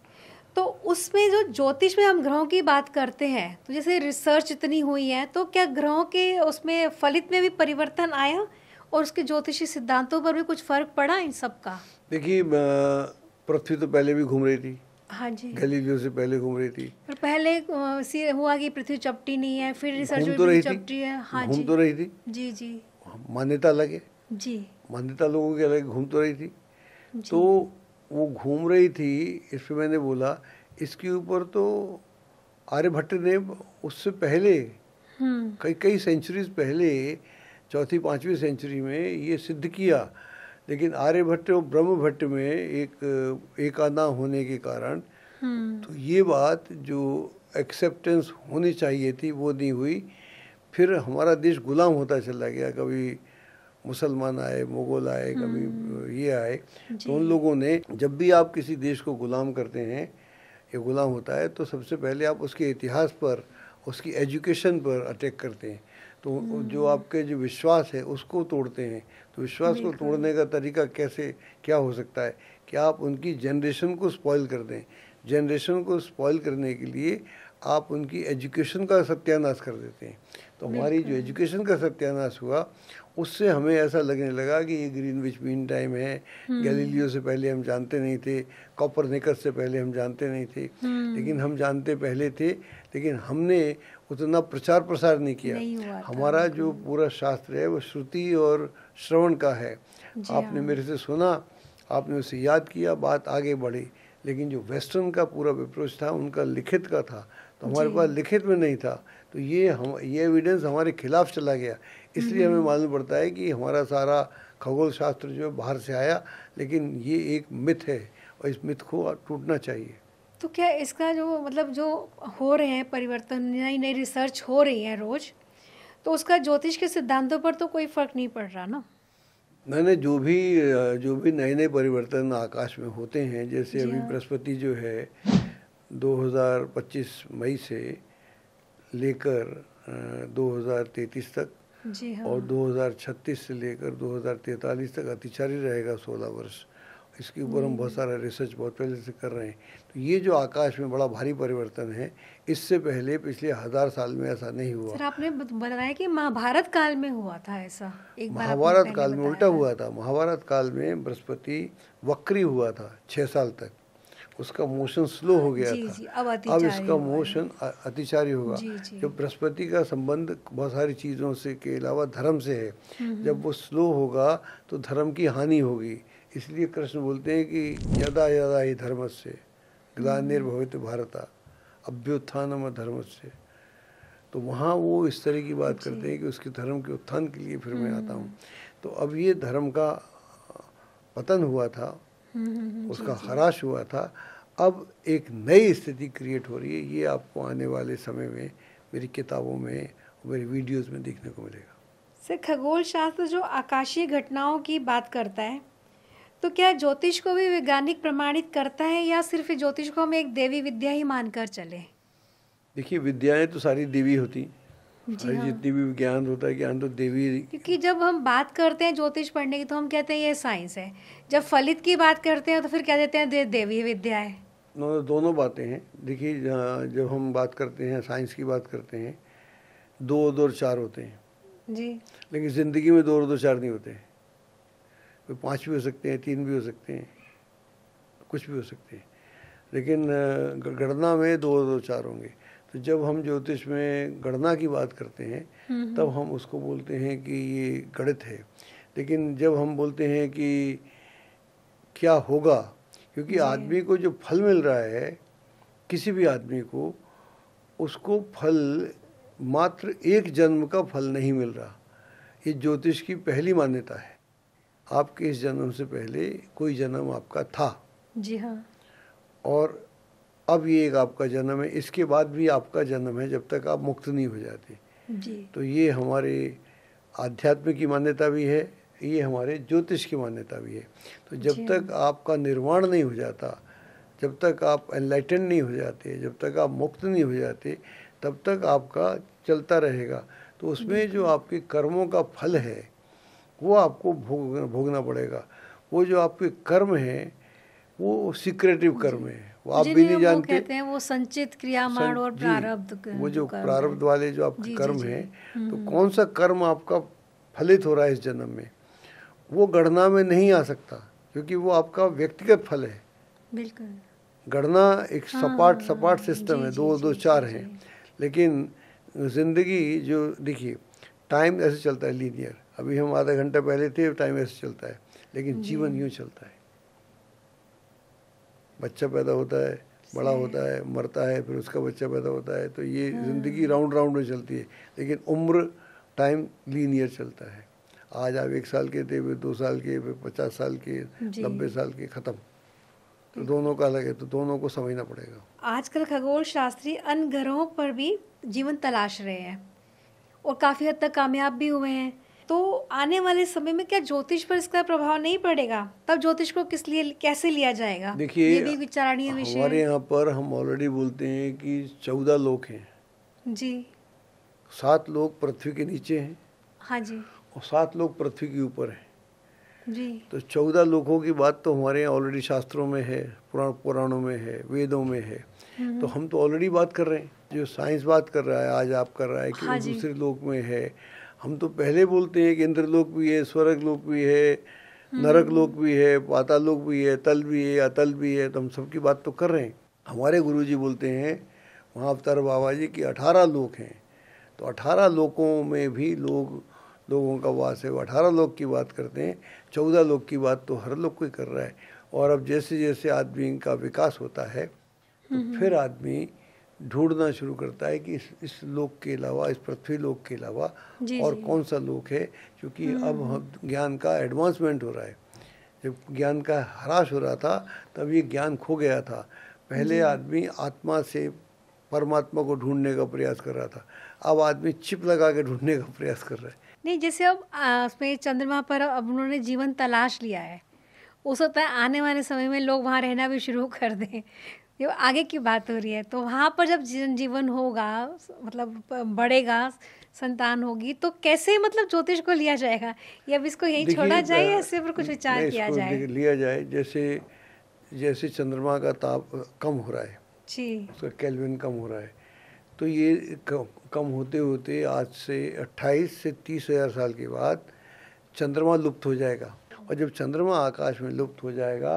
तो उसमें जो ज्योतिष में हम ग्रहों की बात करते हैं तो जैसे रिसर्च इतनी हुई है तो क्या ग्रहों के उसमें फलित में भी परिवर्तन आया और उसके ज्योतिषी सिद्धांतों पर भी कुछ फर्क पड़ा इन सब का देखिए पृथ्वी तो पहले भी घूम रही थी हाँ जी गलीलियो से पहले घूम रही थी पर पहले हुआ कि पृथ्वी चपटी नहीं है फिर रिसर्च तो रही चपटी है हाँ तो घूम तो रही थी जी जी मान्यता लगे जी मान्यता लोगों के अलग घूम तो रही थी तो वो घूम रही थी इस पर मैंने बोला इसके ऊपर तो आर्यभट्ट ने उससे पहले हम्म। कई कई सेंचुरीज पहले चौथी पांचवी सेंचुरी में ये सिद्ध किया लेकिन आर्यभट्ट और ब्रह्म भट्ट में एक एकाना होने के कारण हम्म। तो ये बात जो एक्सेप्टेंस होनी चाहिए थी वो नहीं हुई फिर हमारा देश गुलाम होता चला गया कभी मुसलमान आए मुगल आए कभी हम्म। ये आए तो उन लोगों ने जब भी आप किसी देश को गुलाम करते हैं ये गुलाम होता है तो सबसे पहले आप उसके इतिहास पर उसकी एजुकेशन पर अटैक करते हैं तो जो आपके जो विश्वास है उसको तोड़ते हैं तो विश्वास को तोड़ने का तरीका कैसे क्या हो सकता है कि आप उनकी जनरेशन को स्पॉइल कर दें जनरेशन को स्पॉइल करने के लिए आप उनकी एजुकेशन का सत्यानाश कर देते हैं तो हमारी जो एजुकेशन का सत्यानाश हुआ उससे हमें ऐसा लगने लगा कि ये ग्रीन विच मीन टाइम है गैलीलियो हम्म। से पहले हम जानते नहीं थे कॉपर निकस से पहले हम जानते नहीं थे हम्म। लेकिन हम जानते पहले थे लेकिन हमने उतना प्रचार प्रसार नहीं किया नहीं हमारा जो पूरा शास्त्र है वो श्रुति और श्रवण का है आपने हाँ। मेरे से सुना आपने उसे याद किया बात आगे बढ़ी लेकिन जो वेस्टर्न का पूरा अप्रोच था उनका लिखित का था तो हमारे पास लिखित में नहीं था तो ये हम ये एविडेंस हमारे खिलाफ चला गया इसलिए हमें हम्म। मालूम पड़ता है कि हमारा सारा खगोल शास्त्र जो बाहर से आया लेकिन ये एक मिथ है और इस मिथ को टूटना चाहिए तो क्या इसका जो मतलब जो हो रहे हैं परिवर्तन नई नई रिसर्च हो रही है रोज तो उसका ज्योतिष के सिद्धांतों पर तो कोई फर्क नहीं पड़ रहा ना नहीं नहीं जो भी जो भी नए नए परिवर्तन आकाश में होते हैं जैसे अभी हाँ। बृहस्पति जो है 2025 मई से लेकर 2033 तक जी हाँ। और 2036 से लेकर 2043 तक अतिचारी रहेगा 16 वर्ष इसके ऊपर हम बहुत सारा रिसर्च बहुत पहले से कर रहे हैं तो ये जो आकाश में बड़ा भारी परिवर्तन है इससे पहले पिछले हजार साल में ऐसा नहीं हुआ सर आपने बताया कि महाभारत काल में हुआ था ऐसा एक महाभारत काल में उल्टा हुआ था महाभारत काल में बृहस्पति वक्री हुआ था छः साल तक उसका मोशन स्लो हो गया जी, था जी, अब, अब इसका मोशन अतिचारी होगा जब बृहस्पति का संबंध बहुत सारी चीज़ों से के अलावा धर्म से है हम्म, हम्म। जब वो स्लो होगा तो धर्म की हानि होगी इसलिए कृष्ण बोलते हैं कि यदा यदा ही धर्म से ग्लानिर्भवित भारत अभ्युत्थान धर्म से तो वहाँ वो इस तरह की बात करते हैं कि उसके धर्म के उत्थान के लिए फिर मैं हम्म। आता हूँ तो अब ये धर्म का पतन हुआ था हम्म, हम्म, उसका हराश हुआ था अब एक नई स्थिति क्रिएट हो रही है ये आपको आने वाले समय में मेरी किताबों में मेरी वीडियोस में देखने को मिलेगा सर खगोल शास्त्र जो आकाशीय घटनाओं की बात करता है तो क्या ज्योतिष को भी वैज्ञानिक प्रमाणित करता है या सिर्फ ज्योतिष को हम एक देवी विद्या ही मानकर चले देखिए विद्याएं तो सारी देवी होती हाँ। जितनी भी ज्ञान होता है ज्ञान तो देवी क्योंकि जब हम बात करते हैं ज्योतिष पढ़ने की तो हम कहते हैं ये साइंस है जब फलित की बात करते हैं तो फिर कह देते हैं दे, देवी विद्या है दोनों बातें हैं देखिए जब हम बात करते हैं साइंस की बात करते हैं दो दो चार होते हैं जी लेकिन ज़िंदगी में दो दो चार नहीं होते हैं कोई पाँच भी हो सकते हैं तीन भी हो सकते हैं कुछ भी हो सकते हैं लेकिन गणना में दो दो चार होंगे तो जब हम ज्योतिष में गणना की बात करते हैं हम्म, हम्म। तब हम उसको बोलते हैं कि ये गणित है लेकिन जब हम बोलते हैं कि क्या होगा क्योंकि आदमी को जो फल मिल रहा है किसी भी आदमी को उसको फल मात्र एक जन्म का फल नहीं मिल रहा ये ज्योतिष की पहली मान्यता है आपके इस जन्म से पहले कोई जन्म आपका था जी हाँ और अब ये एक आपका जन्म है इसके बाद भी आपका जन्म है जब तक आप मुक्त नहीं हो जाते जी तो ये हमारे आध्यात्म की मान्यता भी है ये हमारे ज्योतिष की मान्यता भी है तो जब तक आपका निर्माण नहीं हो जाता जब तक आप एनलाइटन नहीं हो जाते जब तक आप मुक्त नहीं हो जाते तब तक आपका चलता रहेगा तो उसमें जो आपके कर्मों का फल है वो आपको भोग भोगना पड़ेगा वो जो आपके कर्म हैं वो सिक्रेटिव कर्म है वो आप भी नहीं जानते कहते हैं वो संचित क्रिया और प्रारब्ध वो जो प्रारब्ध वाले जो आपके कर्म हैं तो हम्म। कौन सा कर्म आपका फलित हो रहा है इस जन्म में वो गणना में नहीं आ सकता क्योंकि वो आपका व्यक्तिगत फल है बिल्कुल गणना एक हाँ, सपाट हाँ, सपाट सिस्टम हाँ। है दो दो चार हैं लेकिन जिंदगी जो देखिए टाइम ऐसे चलता है लीनियर अभी हम आधा घंटा पहले थे टाइम ऐसे चलता है लेकिन जीवन यूँ चलता है बच्चा पैदा होता है बड़ा होता है मरता है फिर उसका बच्चा पैदा होता है तो ये हाँ। ज़िंदगी राउंड राउंड में चलती है लेकिन उम्र टाइम लीनियर चलता है आज आप एक साल के थे फिर दो साल के फिर पचास साल के नब्बे साल के ख़त्म तो दोनों का अलग है तो दोनों को समझना पड़ेगा आजकल खगोल शास्त्री अन्य ग्रहों पर भी जीवन तलाश रहे हैं और काफ़ी हद तक कामयाब भी हुए हैं तो आने वाले समय में क्या ज्योतिष पर इसका प्रभाव नहीं पड़ेगा तब ज्योतिष को किस लिए कैसे लिया जाएगा देखिए विचारणीय विषय हमारे यहाँ पर हम ऑलरेडी बोलते हैं कि चौदह लोग हैं जी सात लोग पृथ्वी के नीचे हैं हाँ जी और सात लोग पृथ्वी के ऊपर हैं जी तो चौदह लोगों की बात तो हमारे यहाँ ऑलरेडी शास्त्रों में है पुराण पुराणों में है वेदों में है हम्म। तो हम तो ऑलरेडी बात कर रहे हैं जो साइंस बात कर रहा है आज आप कर रहा है कि हाँ दूसरे लोग में है हम तो पहले बोलते हैं कि इंद्रलोक भी है स्वर्ग लोक भी है नरक लोक भी है पाताल लोक भी है तल भी है अतल भी है तो हम सबकी बात तो कर रहे हैं हमारे गुरु जी बोलते हैं वहाँ अवतार बाबा जी की अठारह लोक हैं तो अठारह लोकों में भी लोग लोगों का वास है वो अठारह लोग की बात करते हैं चौदह लोग की बात तो हर लोग कोई कर रहा है और अब जैसे जैसे आदमी का विकास होता है तो फिर आदमी ढूंढना शुरू करता है कि इस इस लोक के अलावा इस पृथ्वी लोक के अलावा और जी। कौन सा लोक है क्योंकि हम्म। अब ज्ञान का एडवांसमेंट हो रहा है जब ज्ञान का ह्रास हो रहा था तब ये ज्ञान खो गया था पहले आदमी आत्मा से परमात्मा को ढूंढने का प्रयास कर रहा था अब आदमी चिप लगा के ढूंढने का प्रयास कर रहा है नहीं जैसे अब उसमें चंद्रमा पर अब उन्होंने जीवन तलाश लिया है हो सकता है आने वाले समय में लोग वहाँ रहना भी शुरू कर दें ये आगे की बात हो रही है तो वहाँ पर जब जीवन होगा मतलब बढ़ेगा संतान होगी तो कैसे मतलब ज्योतिष को लिया जाएगा या अब इसको यहीं छोड़ा जाए या इससे पर कुछ विचार किया जाए लिया जाए जैसे जैसे चंद्रमा का ताप कम हो रहा है जी उसका कैलविन कम हो रहा है तो ये कम होते होते आज से 28 से तीस हजार साल के बाद चंद्रमा लुप्त हो जाएगा और जब चंद्रमा आकाश में लुप्त हो जाएगा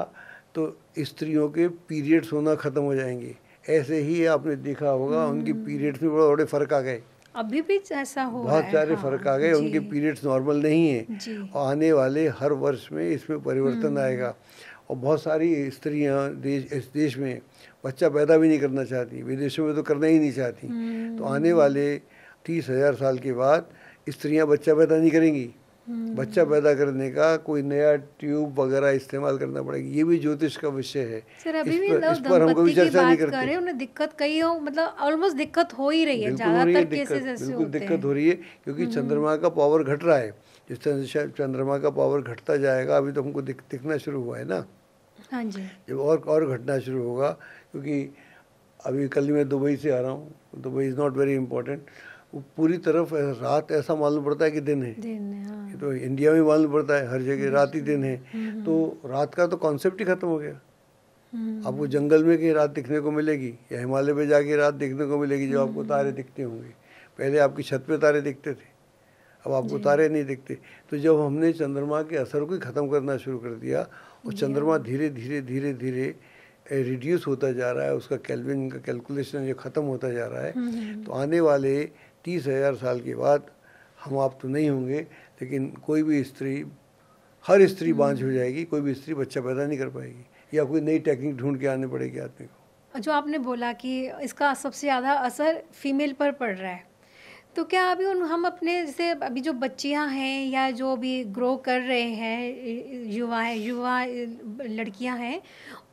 तो स्त्रियों के पीरियड्स होना ख़त्म हो जाएंगे ऐसे ही आपने देखा होगा हम्म। उनके पीरियड्स में बड़े बड़े फ़र्क आ गए अभी भी ऐसा हो बहुत सारे हाँ, फर्क आ गए उनके पीरियड्स नॉर्मल नहीं है और आने वाले हर वर्ष में इसमें परिवर्तन हम्म। आएगा और बहुत सारी स्त्रियाँ देश इस देश में बच्चा पैदा भी नहीं करना चाहती विदेशों में तो करना ही नहीं चाहती तो आने हम्म। वाले तीस हज़ार साल के बाद स्त्रियाँ बच्चा पैदा नहीं करेंगी बच्चा पैदा करने का कोई नया ट्यूब वगैरह इस्तेमाल करना पड़ेगा ये भी ज्योतिष का विषय है सर अभी भी मतलब इस पर हम की बात नहीं करते कर उन्हें दिक्कत कई हो मतलब ऑलमोस्ट दिक्कत हो ही रही है ज्यादातर केसेस ऐसे बिल्कुल दिक्कत हो रही है क्योंकि हम्म। चंद्रमा का पावर घट रहा है जिस तरह से चंद्रमा का पावर घटता जाएगा अभी तो हमको दिखना शुरू हुआ है ना हाँ जी जब और और घटना शुरू होगा क्योंकि अभी कल मैं दुबई से आ रहा हूँ Dubai is not very important वो पूरी तरफ रात ऐसा मालूम पड़ता है कि दिन है दिन है हाँ। ये तो इंडिया में मालूम पड़ता है हर जगह रात ही दिन है हम्म। तो रात का तो कॉन्सेप्ट ही खत्म हो गया आपको हम्म। जंगल में कहीं रात दिखने को मिलेगी या हिमालय में जाके रात देखने को मिलेगी जो आपको तारे हम्म। दिखते होंगे पहले आपकी छत पे तारे दिखते थे अब आपको तारे नहीं दिखते तो जब हमने चंद्रमा के असर को ही ख़त्म करना शुरू कर दिया और चंद्रमा धीरे धीरे धीरे धीरे रिड्यूस होता जा रहा है उसका कैलविन का कैलकुलेशन जो ख़त्म होता जा रहा है तो आने वाले तीस हजार साल के बाद हम आप तो नहीं होंगे लेकिन कोई भी स्त्री हर स्त्री हम्म। बांझ हो जाएगी कोई भी स्त्री बच्चा पैदा नहीं कर पाएगी या कोई नई टेक्निक ढूंढ के आने पड़ेगी आदमी को जो आपने बोला कि इसका सबसे ज़्यादा असर फीमेल पर पड़ रहा है तो क्या अभी उन हम अपने जैसे अभी जो बच्चियां हैं या जो अभी ग्रो कर रहे हैं युवा है युवा लड़कियां हैं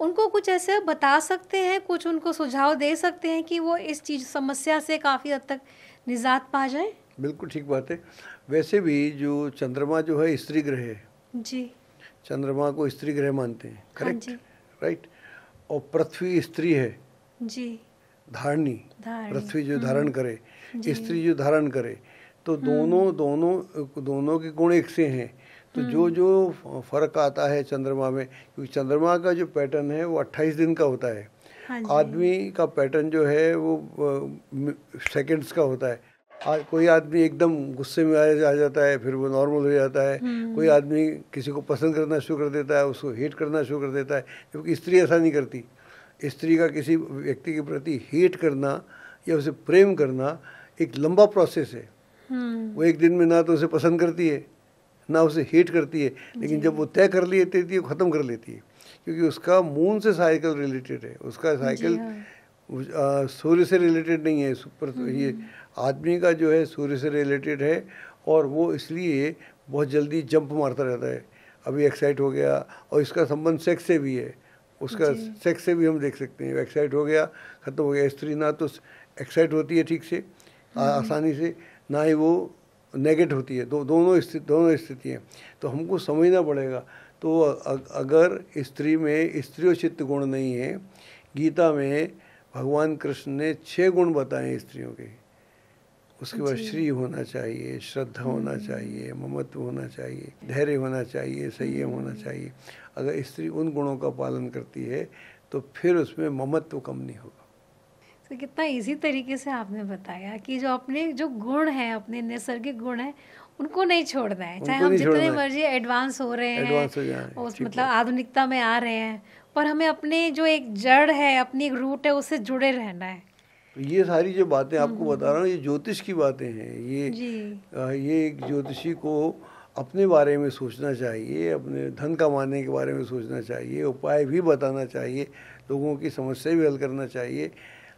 उनको कुछ ऐसे बता सकते हैं कुछ उनको सुझाव दे सकते हैं कि वो इस चीज़ समस्या से काफ़ी हद तक निजात पा जाए बिल्कुल ठीक बात है वैसे भी जो चंद्रमा जो है स्त्री ग्रह है जी चंद्रमा को स्त्री ग्रह मानते हैं करेक्ट हाँ राइट और पृथ्वी स्त्री है जी धारणी पृथ्वी जो हम्म। धारण करे स्त्री जो धारण करे तो हम्म। दोनों दोनों दोनों के गुण एक से हैं तो जो हम्म। जो फर्क आता है चंद्रमा में क्योंकि चंद्रमा का जो पैटर्न है वो 28 दिन का होता है हाँ आदमी का पैटर्न जो है वो सेकंड्स का होता है आ, कोई आदमी एकदम गुस्से में आ जाता है फिर वो नॉर्मल हो जाता है हम्म। कोई आदमी किसी को पसंद करना शुरू कर देता है उसको हेट करना शुरू कर देता है क्योंकि स्त्री ऐसा नहीं करती स्त्री का किसी व्यक्ति के प्रति हीट करना या उसे प्रेम करना एक लंबा प्रोसेस है हम्म। वो एक दिन में ना तो उसे पसंद करती है ना उसे हीट करती है लेकिन जब वो तय कर लेती है तो ख़त्म कर लेती है क्योंकि उसका मून से साइकिल रिलेटेड है उसका साइकिल हाँ। सूर्य से रिलेटेड नहीं है सुपर तो ये हम्म। आदमी का जो है सूर्य से रिलेटेड है और वो इसलिए बहुत जल्दी जंप मारता रहता है अभी एक्साइट हो गया और इसका संबंध सेक्स से भी है उसका सेक्स से भी हम देख सकते हैं एक्साइट हो गया ख़त्म हो गया स्त्री ना तो एक्साइट होती है ठीक से आ, हम्म। आसानी से ना ही वो नेगेट होती है दो दोनों स्थिति दोनों स्थितियाँ तो हमको समझना पड़ेगा तो अगर स्त्री में स्त्रियोचित गुण नहीं है गीता में भगवान कृष्ण ने छः गुण बताए स्त्रियों के उसके बाद श्री होना चाहिए श्रद्धा होना हम्म। चाहिए ममत्व होना चाहिए धैर्य होना चाहिए संयम होना हम्म। चाहिए अगर स्त्री उन गुणों का पालन करती है तो फिर उसमें ममत्व कम नहीं होगा तो कितना इजी तरीके से आपने बताया कि जो अपने जो गुण हैं अपने नैसर्गिक गुण हैं उनको नहीं छोड़ना है चाहे हम जितने मर्जी एडवांस हो रहे हैं मतलब आधुनिकता में आ रहे हैं पर हमें अपने जो एक जड़ है अपनी एक रूट है उससे जुड़े रहना है तो ये सारी जो बातें आपको हम्म। बता रहा हूँ ये ज्योतिष की बातें हैं ये आ, ये एक ज्योतिषी को अपने बारे में सोचना चाहिए अपने धन कमाने के बारे में सोचना चाहिए उपाय भी बताना चाहिए लोगों की समस्या भी हल करना चाहिए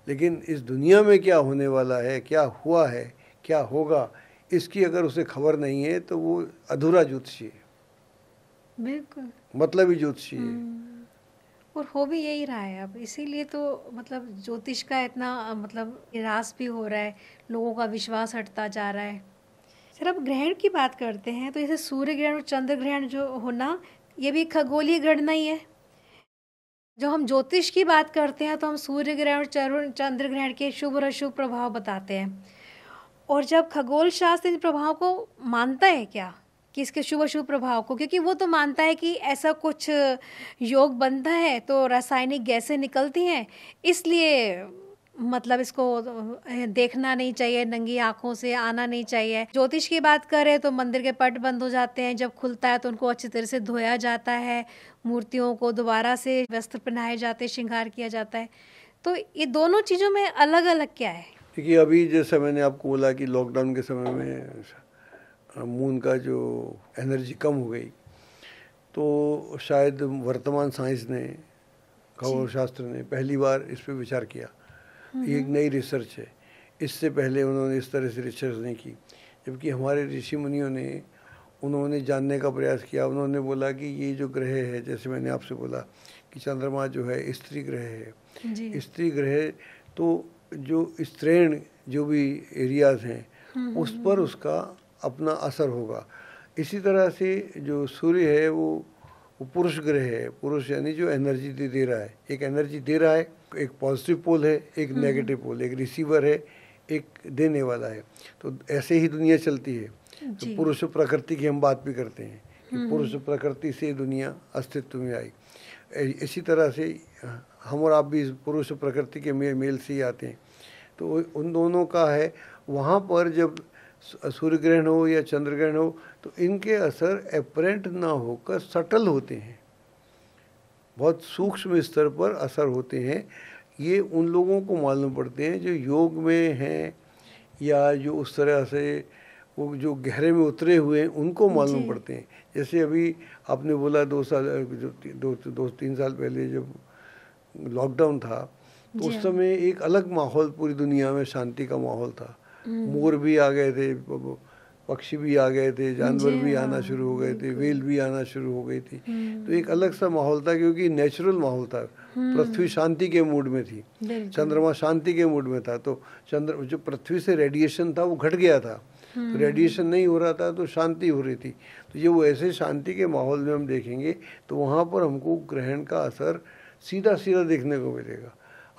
लेकिन इस दुनिया में क्या होने वाला है क्या हुआ है क्या होगा इसकी अगर उसे खबर नहीं है तो वो अधूरा ज्योतिषी है बिल्कुल मतलब ही ज्योतिषी है हम्म। और हो भी यही रहा है अब इसीलिए तो मतलब ज्योतिष का इतना मतलब निराश भी हो रहा है लोगों का विश्वास हटता जा रहा है सर अब ग्रहण की बात करते हैं तो जैसे सूर्य ग्रहण और चंद्र ग्रहण जो होना ये भी खगोलीय घटना ही है जो हम ज्योतिष की बात करते हैं तो हम सूर्य ग्रहण और चंद्र ग्रहण के शुभ और अशुभ प्रभाव बताते हैं और जब खगोल शास्त्र इन प्रभाव को मानता है क्या कि इसके शुभ अशुभ प्रभाव को क्योंकि वो तो मानता है कि ऐसा कुछ योग बनता है तो रासायनिक गैसें निकलती हैं इसलिए मतलब इसको देखना नहीं चाहिए नंगी आंखों से आना नहीं चाहिए ज्योतिष की बात करें तो मंदिर के पट बंद हो जाते हैं जब खुलता है तो उनको अच्छी तरह से धोया जाता है मूर्तियों को दोबारा से वस्त्र पहनाए जाते श्रृंगार किया जाता है तो ये दोनों चीज़ों में अलग अलग क्या है क्योंकि अभी जैसे मैंने आपको बोला कि लॉकडाउन के समय में मून का जो एनर्जी कम हो गई तो शायद वर्तमान साइंस ने खगोल शास्त्र ने पहली बार इस पर विचार किया ये हम्म। एक नई रिसर्च है इससे पहले उन्होंने इस तरह से रिसर्च नहीं की जबकि हमारे ऋषि मुनियों ने उन्होंने जानने का प्रयास किया उन्होंने बोला कि ये जो ग्रह है जैसे मैंने आपसे बोला कि चंद्रमा जो है स्त्री ग्रह है स्त्री ग्रह तो जो स्त्रीण जो भी एरियाज़ हैं हम्म, उस पर हम्म। उसका अपना असर होगा इसी तरह से जो सूर्य है वो वो पुरुष ग्रह है पुरुष यानी जो एनर्जी दे दे रहा है एक एनर्जी दे रहा है एक पॉजिटिव पोल है एक नेगेटिव हम्म। पोल एक रिसीवर है एक देने वाला है तो ऐसे ही दुनिया चलती है तो पुरुष प्रकृति की हम बात भी करते हैं कि पुरुष प्रकृति से दुनिया अस्तित्व में आई इसी तरह से हम और आप भी पुरुष प्रकृति के मेल मेल से ही आते हैं तो उन दोनों का है वहाँ पर जब सूर्य ग्रहण हो या चंद्र ग्रहण हो तो इनके असर एपरेंट ना होकर सटल होते हैं बहुत सूक्ष्म स्तर पर असर होते हैं ये उन लोगों को मालूम पड़ते हैं जो योग में हैं या जो उस तरह से वो जो गहरे में उतरे हुए हैं उनको मालूम पड़ते हैं जैसे अभी आपने बोला दो साल दो दो तीन साल पहले जब लॉकडाउन था तो उस हाँ। समय एक अलग माहौल पूरी दुनिया में शांति का माहौल था हम्म। मोर भी आ गए थे पक्षी भी आ गए थे जानवर भी हाँ, आना शुरू हो गए थे वेल भी आना शुरू हो गई थी तो हम्म। एक अलग सा माहौल था क्योंकि नेचुरल माहौल था पृथ्वी हम्म। शांति के मूड में थी चंद्रमा शांति के मूड में था तो चंद्र जो पृथ्वी से रेडिएशन था वो घट गया था रेडिएशन तो हम्म। नहीं हो रहा था तो शांति हो रही थी तो ये वो ऐसे शांति के माहौल में हम देखेंगे तो वहाँ पर हमको ग्रहण का असर सीधा सीधा देखने को मिलेगा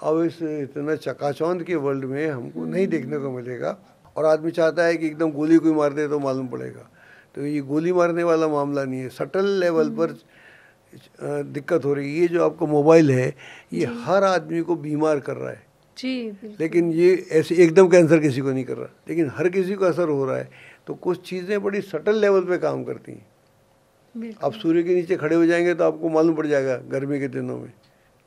अब इस इतना चकाचौंध के वर्ल्ड में हमको नहीं हम्म। देखने को मिलेगा और आदमी चाहता है कि एकदम गोली कोई मार दे तो मालूम पड़ेगा तो ये गोली मारने वाला मामला नहीं है सटल लेवल पर हम्म। दिक्कत हो रही है ये जो आपका मोबाइल है ये हर आदमी को बीमार कर रहा है जी लेकिन ये ऐसे एकदम कैंसर किसी को नहीं कर रहा लेकिन हर किसी को असर हो रहा है तो कुछ चीज़ें बड़ी सटल लेवल पे काम करती हैं आप सूर्य के नीचे खड़े हो जाएंगे तो आपको मालूम पड़ जाएगा गर्मी के दिनों में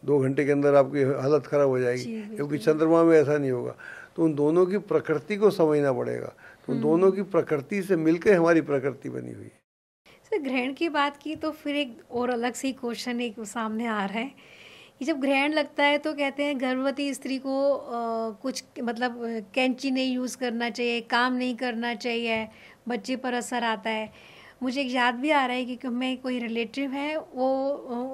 दो घंटे के अंदर आपकी हालत ख़राब हो जाएगी क्योंकि चंद्रमा में ऐसा नहीं होगा तो उन दोनों की प्रकृति को समझना पड़ेगा तो हम्म। दोनों की प्रकृति से मिलकर हमारी प्रकृति बनी हुई है सर ग्रहण की बात की तो फिर एक और अलग से क्वेश्चन एक सामने आ रहा है ये जब ग्रहण लगता है तो कहते हैं गर्भवती स्त्री को आ, कुछ मतलब कैंची नहीं यूज़ करना चाहिए काम नहीं करना चाहिए बच्चे पर असर आता है मुझे एक याद भी आ रहा है कि, मैं कोई रिलेटिव है वो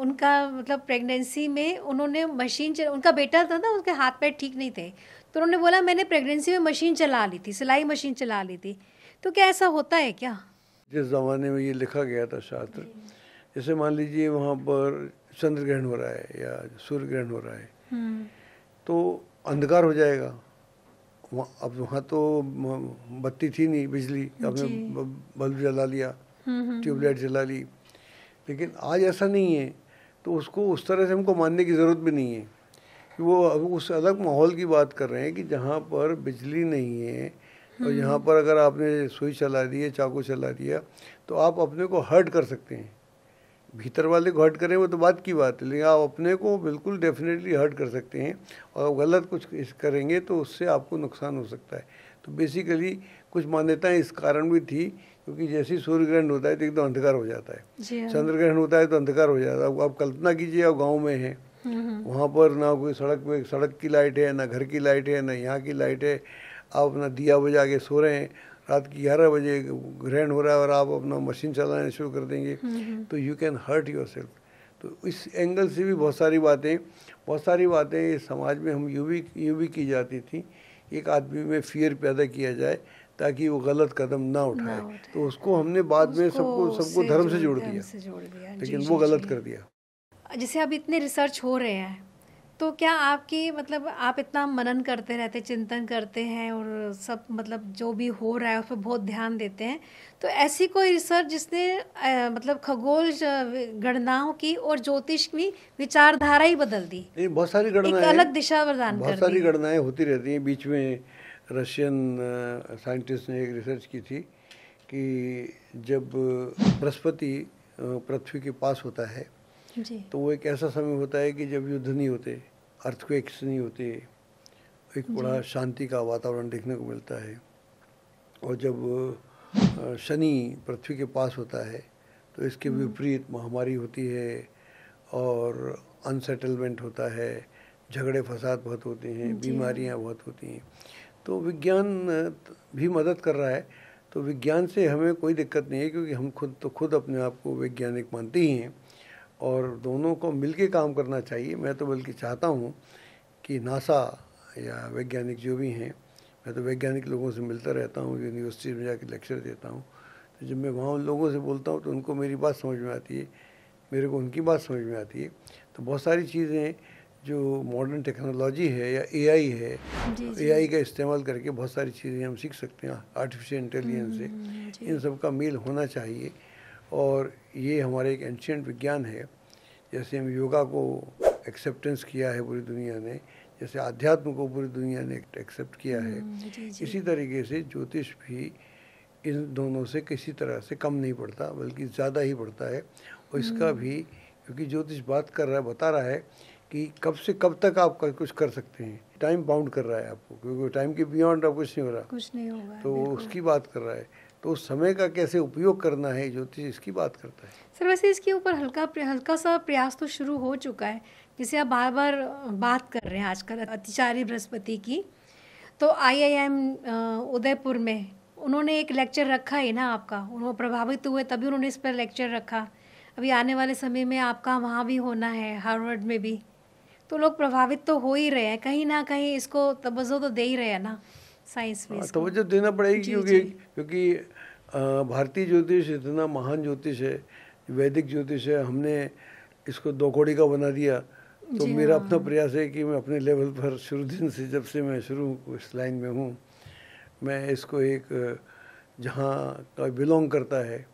उनका मतलब प्रेगनेंसी में उन्होंने मशीन चल उनका बेटा था ना उनके हाथ पैर ठीक नहीं थे तो उन्होंने बोला मैंने प्रेगनेंसी में मशीन चला ली थी सिलाई मशीन चला ली थी तो क्या ऐसा होता है क्या जिस ज़माने में ये लिखा गया था शास्त्र जैसे मान लीजिए वहाँ पर चंद्र ग्रहण हो रहा है या सूर्य ग्रहण हो रहा है हम्म। तो अंधकार हो जाएगा वहाँ अब वहाँ तो बत्ती थी नहीं बिजली आपने बल्ब जला लिया हम्म, हम्म, ट्यूबलाइट जला ली लेकिन आज ऐसा नहीं है तो उसको उस तरह से हमको मानने की ज़रूरत भी नहीं है कि वो अब उस अलग माहौल की बात कर रहे हैं कि जहाँ पर बिजली नहीं है और यहाँ पर अगर आपने सुई चला दी है चाकू चला दिया तो आप अपने को हर्ट कर सकते हैं भीतर वाले को हर्ट करें वो तो बात की बात है लेकिन आप अपने को बिल्कुल डेफिनेटली हर्ट कर सकते हैं और गलत कुछ करेंगे तो उससे आपको नुकसान हो सकता है तो बेसिकली कुछ मान्यताएं इस कारण भी थी क्योंकि जैसे ही सूर्य ग्रहण होता है तो एकदम अंधकार हो जाता है हाँ। चंद्र ग्रहण होता है तो अंधकार हो जाता है आप कल्पना कीजिए आप गाँव में हैं हम्म, हम्म। वहाँ पर ना कोई सड़क पे सड़क की लाइट है ना घर की लाइट है ना यहाँ की लाइट है आप अपना दिया बजा के सो रहे हैं रात की ग्यारह बजे ग्रहण हो रहा है और आप अपना मशीन चलाना शुरू कर देंगे तो you can hurt yourself तो इस एंगल से भी बहुत सारी बातें बहुत सारी बातें समाज में हम यूँ भी यूँ भी की जाती थी एक आदमी में फियर पैदा किया जाए ताकि वो गलत कदम ना उठाए तो उसको हमने बाद में सबको सबको धर्म से जोड़ दिया लेकिन वो गलत कर दिया जैसे अब इतने रिसर्च हो रहे हैं तो क्या आपकी मतलब आप इतना मनन करते रहते चिंतन करते हैं और सब मतलब जो भी हो रहा है उस पर बहुत ध्यान देते हैं तो ऐसी कोई रिसर्च जिसने आ, मतलब खगोल गणनाओं की और ज्योतिष की विचारधारा ही बदल दी बहुत सारी गणनाएं अलग दिशा प्रदान बहुत सारी गणनाएं होती रहती हैं बीच में रशियन साइंटिस्ट ने एक रिसर्च की थी कि जब बृहस्पति पृथ्वी के पास होता है तो वो एक ऐसा समय होता है कि जब युद्ध नहीं होते अर्थक्वेक्स नहीं होते एक बड़ा शांति का वातावरण देखने को मिलता है और जब शनि पृथ्वी के पास होता है तो इसके हम्म। विपरीत महामारी होती है और अनसेटलमेंट होता है झगड़े फसाद बहुत होते हैं बीमारियां बहुत होती हैं तो विज्ञान भी मदद कर रहा है तो विज्ञान से हमें कोई दिक्कत नहीं है क्योंकि हम खुद तो खुद अपने आप को वैज्ञानिक मानते ही हैं और दोनों को मिल काम करना चाहिए मैं तो बल्कि चाहता हूँ कि नासा या वैज्ञानिक जो भी हैं मैं तो वैज्ञानिक लोगों से मिलता रहता हूँ यूनिवर्सिटी में जाकर लेक्चर देता हूँ तो जब मैं वहाँ उन लोगों से बोलता हूँ तो उनको मेरी बात समझ में आती है मेरे को उनकी बात समझ में आती है तो बहुत सारी चीज़ें जो मॉडर्न टेक्नोलॉजी है या एआई है एआई का इस्तेमाल करके बहुत सारी चीज़ें हम सीख सकते हैं आर्टिफिशियल इंटेलिजेंस से हम्म, हम्म, इन सब का मेल होना चाहिए और ये हमारे एक एंशेंट विज्ञान है जैसे हम योगा को एक्सेप्टेंस किया है पूरी दुनिया ने जैसे अध्यात्म को पूरी दुनिया ने एक्सेप्ट किया है हम्म, जी जी। इसी तरीके से ज्योतिष भी इन दोनों से किसी तरह से कम नहीं पड़ता बल्कि ज़्यादा ही पड़ता है और इसका हम्म। भी क्योंकि ज्योतिष बात कर रहा है बता रहा है कि कब से कब तक आप कुछ कर सकते हैं टाइम बाउंड कर रहा है आपको क्योंकि टाइम के बियॉन्ड आप कुछ नहीं हो रहा कुछ नहीं होगा तो उसकी बात कर रहा है तो उस समय का कैसे उपयोग करना है ज्योतिष इसकी बात करता है सर वैसे इसके ऊपर हल्का हल्का सा प्रयास तो शुरू हो चुका है जिसे आप बार बार बात कर रहे हैं आजकल अतिचारी बृहस्पति की तो आईआईएम उदयपुर में उन्होंने एक लेक्चर रखा है ना आपका उन्होंने प्रभावित हुए तभी उन्होंने इस पर लेक्चर रखा अभी आने वाले समय में आपका वहाँ भी होना है हार्वर्ड में भी तो लोग प्रभावित तो हो ही रहे हैं कहीं ना कहीं इसको तवज्जो तो दे ही रहे हैं ना साइंस में हाँ, तवज्जो देना पड़ेगी क्योंकि क्योंकि भारतीय ज्योतिष इतना महान ज्योतिष है वैदिक ज्योतिष है हमने इसको दो कौड़ी का बना दिया तो मेरा हाँ। अपना प्रयास है कि मैं अपने लेवल पर शुरू दिन से जब से मैं शुरू इस लाइन में हूँ मैं इसको एक जहाँ का बिलोंग करता है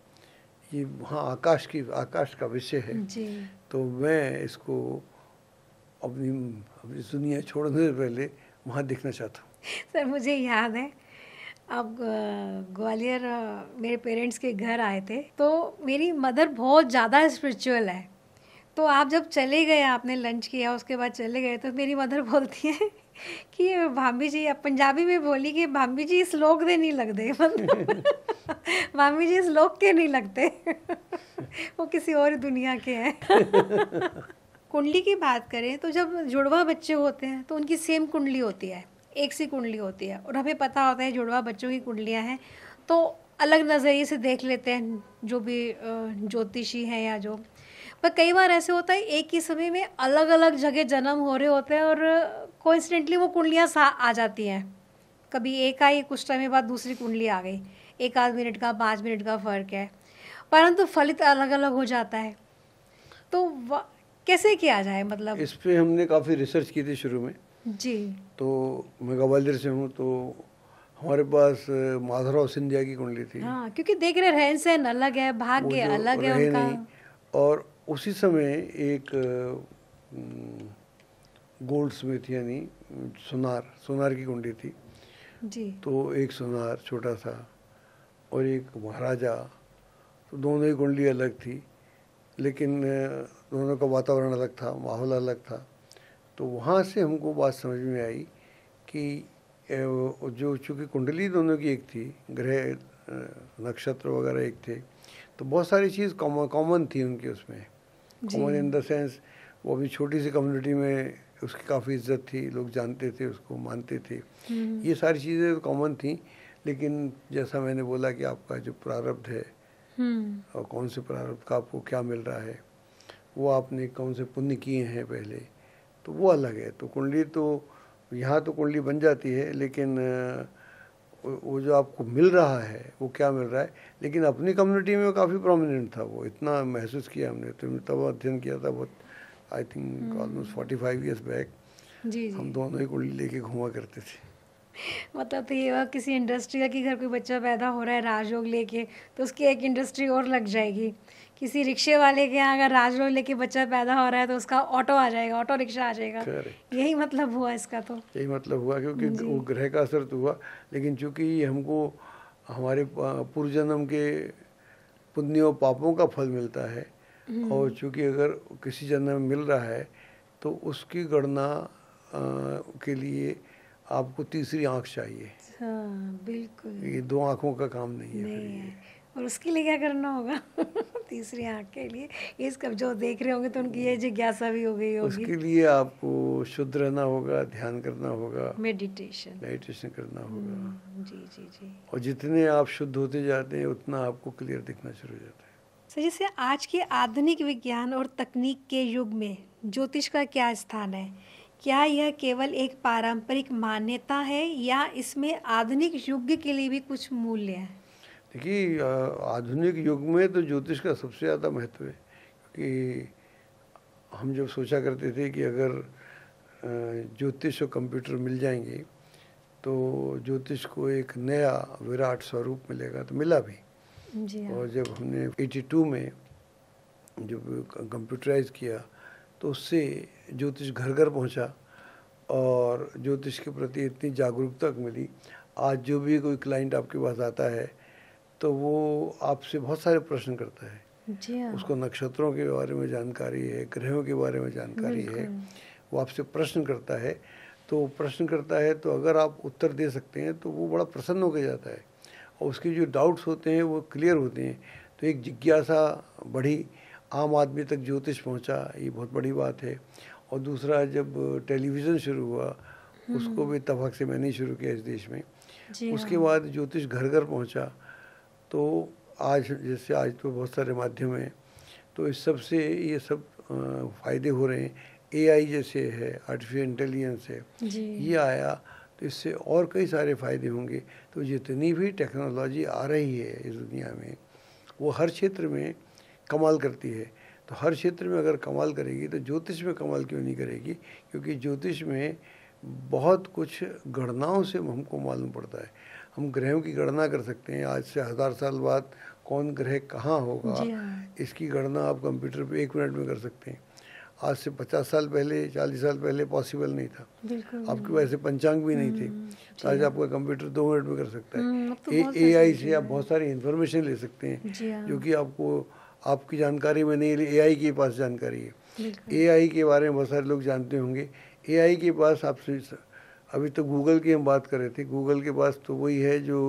ये वहाँ आकाश की आकाश का विषय है तो मैं इसको अपनी अपनी दुनिया छोड़ने से पहले वहाँ देखना चाहता हूँ सर मुझे याद है अब ग्वालियर मेरे पेरेंट्स के घर आए थे तो मेरी मदर बहुत ज़्यादा स्पिरिचुअल है तो आप जब चले गए आपने लंच किया उसके बाद चले गए तो मेरी मदर बोलती है कि भाभी जी पंजाबी में बोली कि भाभी जी श्लोक दे नहीं लगते मतलब भाभी जी श्लोक के नहीं लगते वो किसी और दुनिया के हैं कुंडली की बात करें तो जब जुड़वा बच्चे होते हैं तो उनकी सेम कुंडली होती है एक सी कुंडली होती है और हमें पता होता है जुड़वा बच्चों की कुंडलियाँ हैं तो अलग नज़रिए से देख लेते हैं जो भी ज्योतिषी हैं या जो पर कई बार ऐसे होता है एक ही समय में अलग अलग जगह जन्म हो रहे होते हैं और कोइंसिडेंटली वो कुंडलियाँ सा आ जाती हैं कभी एक आई कुछ टाइम के बाद दूसरी कुंडली आ गई एक आध मिनट का पाँच मिनट का फ़र्क है परंतु फलित अलग अलग हो जाता है तो कैसे किया जाए मतलब इस पर हमने काफ़ी रिसर्च की थी शुरू में जी तो मैं ग्वालियर से हूँ तो हमारे पास माधवराव सिंधिया की कुंडली थी हाँ, क्योंकि देख रहे रहन सहन अलग है भाग्य अलग है उनका और उसी समय एक गोल्ड स्मिथ यानी सोनार सोनार की कुंडली थी जी तो एक सोनार छोटा सा और एक महाराजा तो दोनों ही कुंडली अलग थी लेकिन दोनों का वातावरण अलग था माहौल अलग था तो वहाँ से हमको बात समझ में आई कि जो चूँकि कुंडली दोनों की एक थी ग्रह नक्षत्र वगैरह एक थे तो बहुत सारी चीज़ कॉमन कॉमन थी उनकी उसमें कॉमन इन द सेंस वो भी छोटी सी कम्युनिटी में उसकी काफ़ी इज्जत थी लोग जानते थे उसको मानते थे हम्म। ये सारी चीज़ें कॉमन थी लेकिन जैसा मैंने बोला कि आपका जो प्रारब्ध है हम्म। और कौन से प्रारब्ध का आपको क्या मिल रहा है वो आपने कौन से पुण्य किए हैं पहले तो वो अलग है तो कुंडली तो यहाँ तो कुंडली बन जाती है लेकिन वो जो आपको मिल रहा है वो क्या मिल रहा है लेकिन अपनी कम्युनिटी में काफ़ी प्रोमिनेंट था वो इतना महसूस किया हमने तो तब अध्ययन किया था बहुत I think almost forty five years back जी हम दोनों ही कुंडली लेके घुमा करते थे मतलब तो ये वह किसी इंडस्ट्री का कि घर कोई बच्चा पैदा हो रहा है राजयोग लेके तो उसकी एक इंडस्ट्री और लग जाएगी किसी रिक्शे वाले के यहाँ अगर राजरो लेके बच्चा पैदा हो रहा है तो उसका ऑटो आ जाएगा ऑटो रिक्शा आ जाएगा यही मतलब हुआ इसका तो यही मतलब हुआ क्योंकि वो ग्रह का असर तो हुआ लेकिन चूंकि हमको हमारे पूर्वजन्म के पुण्यों पापों का फल मिलता है हम्म। और चूंकि अगर किसी जन्म में मिल रहा है तो उसकी गणना के लिए आपको तीसरी आंख चाहिए हाँ, बिल्कुल ये दो आंखों का काम नहीं है, नहीं है। और उसके लिए क्या करना होगा तीसरी आँख के लिए ये सब जो देख रहे होंगे तो उनकी ये जिज्ञासा भी हो गई होगी उसके लिए आपको शुद्ध रहना होगा ध्यान करना होगा मेडिटेशन मेडिटेशन करना हम्म, होगा जी जी जी और जितने आप शुद्ध होते जाते हैं उतना आपको क्लियर दिखना शुरू हो जाता है सर जैसे आज के आधुनिक विज्ञान और तकनीक के युग में ज्योतिष का क्या स्थान है क्या यह केवल एक पारंपरिक मान्यता है या इसमें आधुनिक युग के लिए भी कुछ मूल्य है देखिए आधुनिक युग में तो ज्योतिष का सबसे ज़्यादा महत्व है क्योंकि हम जब सोचा करते थे कि अगर ज्योतिष और कंप्यूटर मिल जाएंगे तो ज्योतिष को एक नया विराट स्वरूप मिलेगा तो मिला भी जी हाँ। और जब हमने 82 में जब कंप्यूटराइज किया तो उससे ज्योतिष घर घर पहुंचा और ज्योतिष के प्रति इतनी जागरूकता मिली आज जो भी कोई क्लाइंट आपके पास आता है तो वो आपसे बहुत सारे प्रश्न करता है हाँ। उसको नक्षत्रों के बारे में जानकारी है ग्रहों के बारे में जानकारी है वो आपसे प्रश्न करता है तो प्रश्न करता है तो अगर आप उत्तर दे सकते हैं तो वो बड़ा प्रसन्न होकर जाता है और उसके जो डाउट्स होते हैं वो क्लियर होते हैं तो एक जिज्ञासा बढ़ी आम आदमी तक ज्योतिष पहुंचा ये बहुत बड़ी बात है और दूसरा जब टेलीविज़न शुरू हुआ उसको हम्म। भी तबक से मैंने शुरू किया इस देश में उसके हाँ। बाद ज्योतिष घर घर पहुंचा तो आज जैसे आज तो बहुत सारे माध्यम हैं तो इस सब से ये सब फ़ायदे हो रहे हैं एआई जैसे है आर्टिफिशियल इंटेलिजेंस है ये आया तो इससे और कई सारे फ़ायदे होंगे तो जितनी भी टेक्नोलॉजी आ रही है इस दुनिया में वो हर क्षेत्र में कमाल करती है तो हर क्षेत्र में अगर कमाल करेगी तो ज्योतिष में कमाल क्यों नहीं करेगी क्योंकि ज्योतिष में बहुत कुछ गणनाओं से हमको मालूम पड़ता है हम ग्रहों की गणना कर सकते हैं आज से हज़ार साल बाद कौन ग्रह कहाँ होगा हाँ। इसकी गणना आप कंप्यूटर पे एक मिनट में कर सकते हैं आज से पचास साल पहले चालीस साल पहले पॉसिबल नहीं था आपके पास ऐसे पंचांग भी नहीं थे हम्म, तो आज हाँ। आपका कंप्यूटर दो मिनट में कर सकता है हम्म, तो ए ए आई से आप बहुत सारी इन्फॉर्मेशन ले सकते हैं हाँ। जो कि आपको आपकी जानकारी में नहीं ए आई के पास जानकारी है ए आई के बारे में बहुत सारे लोग जानते होंगे ए आई के पास आपसे अभी तो गूगल की हम बात कर रहे थे गूगल के पास तो वही है जो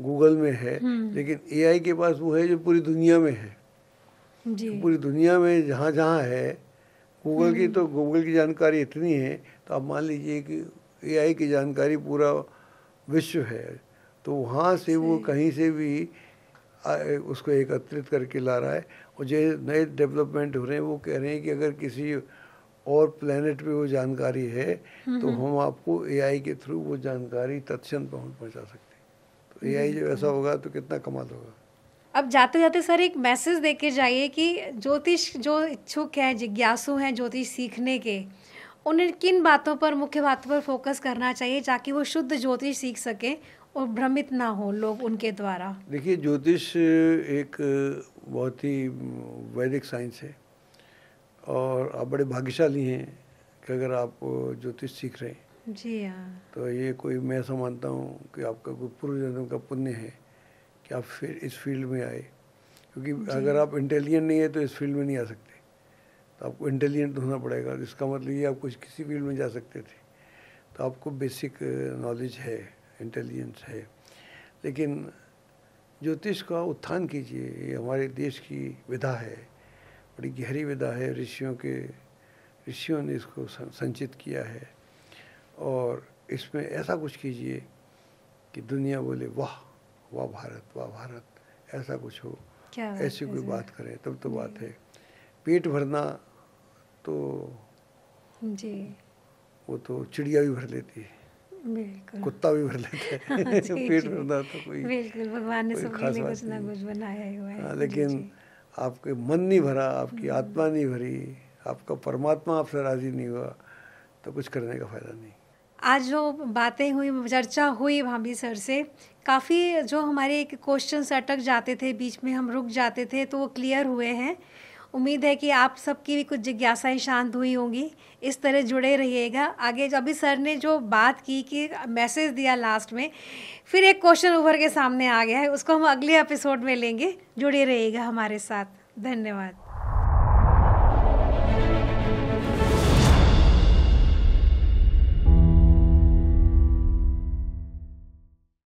गूगल में है हम्म। लेकिन एआई के पास वो है जो पूरी दुनिया में है जी। तो पूरी दुनिया में जहाँ जहाँ है गूगल की हम्म। तो गूगल की जानकारी इतनी है तो आप मान लीजिए कि एआई की जानकारी पूरा विश्व है तो वहाँ से वो कहीं से भी उसको एकत्रित करके ला रहा है और जो नए डेवलपमेंट हो रहे हैं वो कह रहे हैं कि अगर किसी और प्लेनेट पे वो जानकारी है हम्म, तो हम्म। हम आपको एआई के थ्रू वो जानकारी तत्क्षण पहुंचा सकते हैं तो एआई हम्म, जब ऐसा होगा तो कितना कमाल होगा अब जाते जाते सर एक मैसेज दे के जाइए कि ज्योतिष जो इच्छुक हैं जिज्ञासु हैं ज्योतिष सीखने के उन्हें किन बातों पर मुख्य बातों पर फोकस करना चाहिए ताकि वो शुद्ध ज्योतिष सीख सकें और भ्रमित ना हो लोग उनके द्वारा देखिए ज्योतिष एक बहुत ही वैदिक साइंस है और आप बड़े भाग्यशाली हैं कि अगर आप ज्योतिष सीख रहे हैं जी हाँ तो ये कोई मैं समझता हूँ कि आपका कोई पूर्व जन्म का पुण्य है कि आप फिर इस फील्ड में आए क्योंकि अगर आप इंटेलिजेंट नहीं है तो इस फील्ड में नहीं आ सकते तो आपको इंटेलिजेंट तो होना पड़ेगा इसका मतलब ये आप कुछ किसी फील्ड में जा सकते थे तो आपको बेसिक नॉलेज है इंटेलिजेंस है लेकिन ज्योतिष का उत्थान कीजिए ये हमारे देश की विधा है बड़ी गहरी विदा है ऋषियों के ऋषियों ने इसको संचित किया है और इसमें ऐसा कुछ कीजिए कि दुनिया बोले वाह वाह भारत वाह भारत ऐसा कुछ हो ऐसी कोई बात करें तब तो बात है पेट भरना तो जी वो तो चिड़िया भी भर लेती है कुत्ता भी भर लेता है हाँ, पेट भरना तो कोई बिल्कुल भगवान ने सब कुछ ना कुछ बनाया हुआ है हाँ, लेकिन आपके मन नहीं भरा आपकी आत्मा नहीं भरी आपका परमात्मा आपसे राजी नहीं हुआ तो कुछ करने का फ़ायदा नहीं आज जो बातें हुई चर्चा हुई भाभी सर से काफ़ी जो हमारे क्वेश्चन अटक जाते थे बीच में हम रुक जाते थे तो वो क्लियर हुए हैं उम्मीद है कि आप सबकी भी कुछ जिज्ञासाएं शांत हुई होंगी इस तरह जुड़े रहिएगा आगे जब अभी सर ने जो बात की कि मैसेज दिया लास्ट में फिर एक क्वेश्चन उभर के सामने आ गया है उसको हम अगले एपिसोड में लेंगे जुड़े रहिएगा हमारे साथ धन्यवाद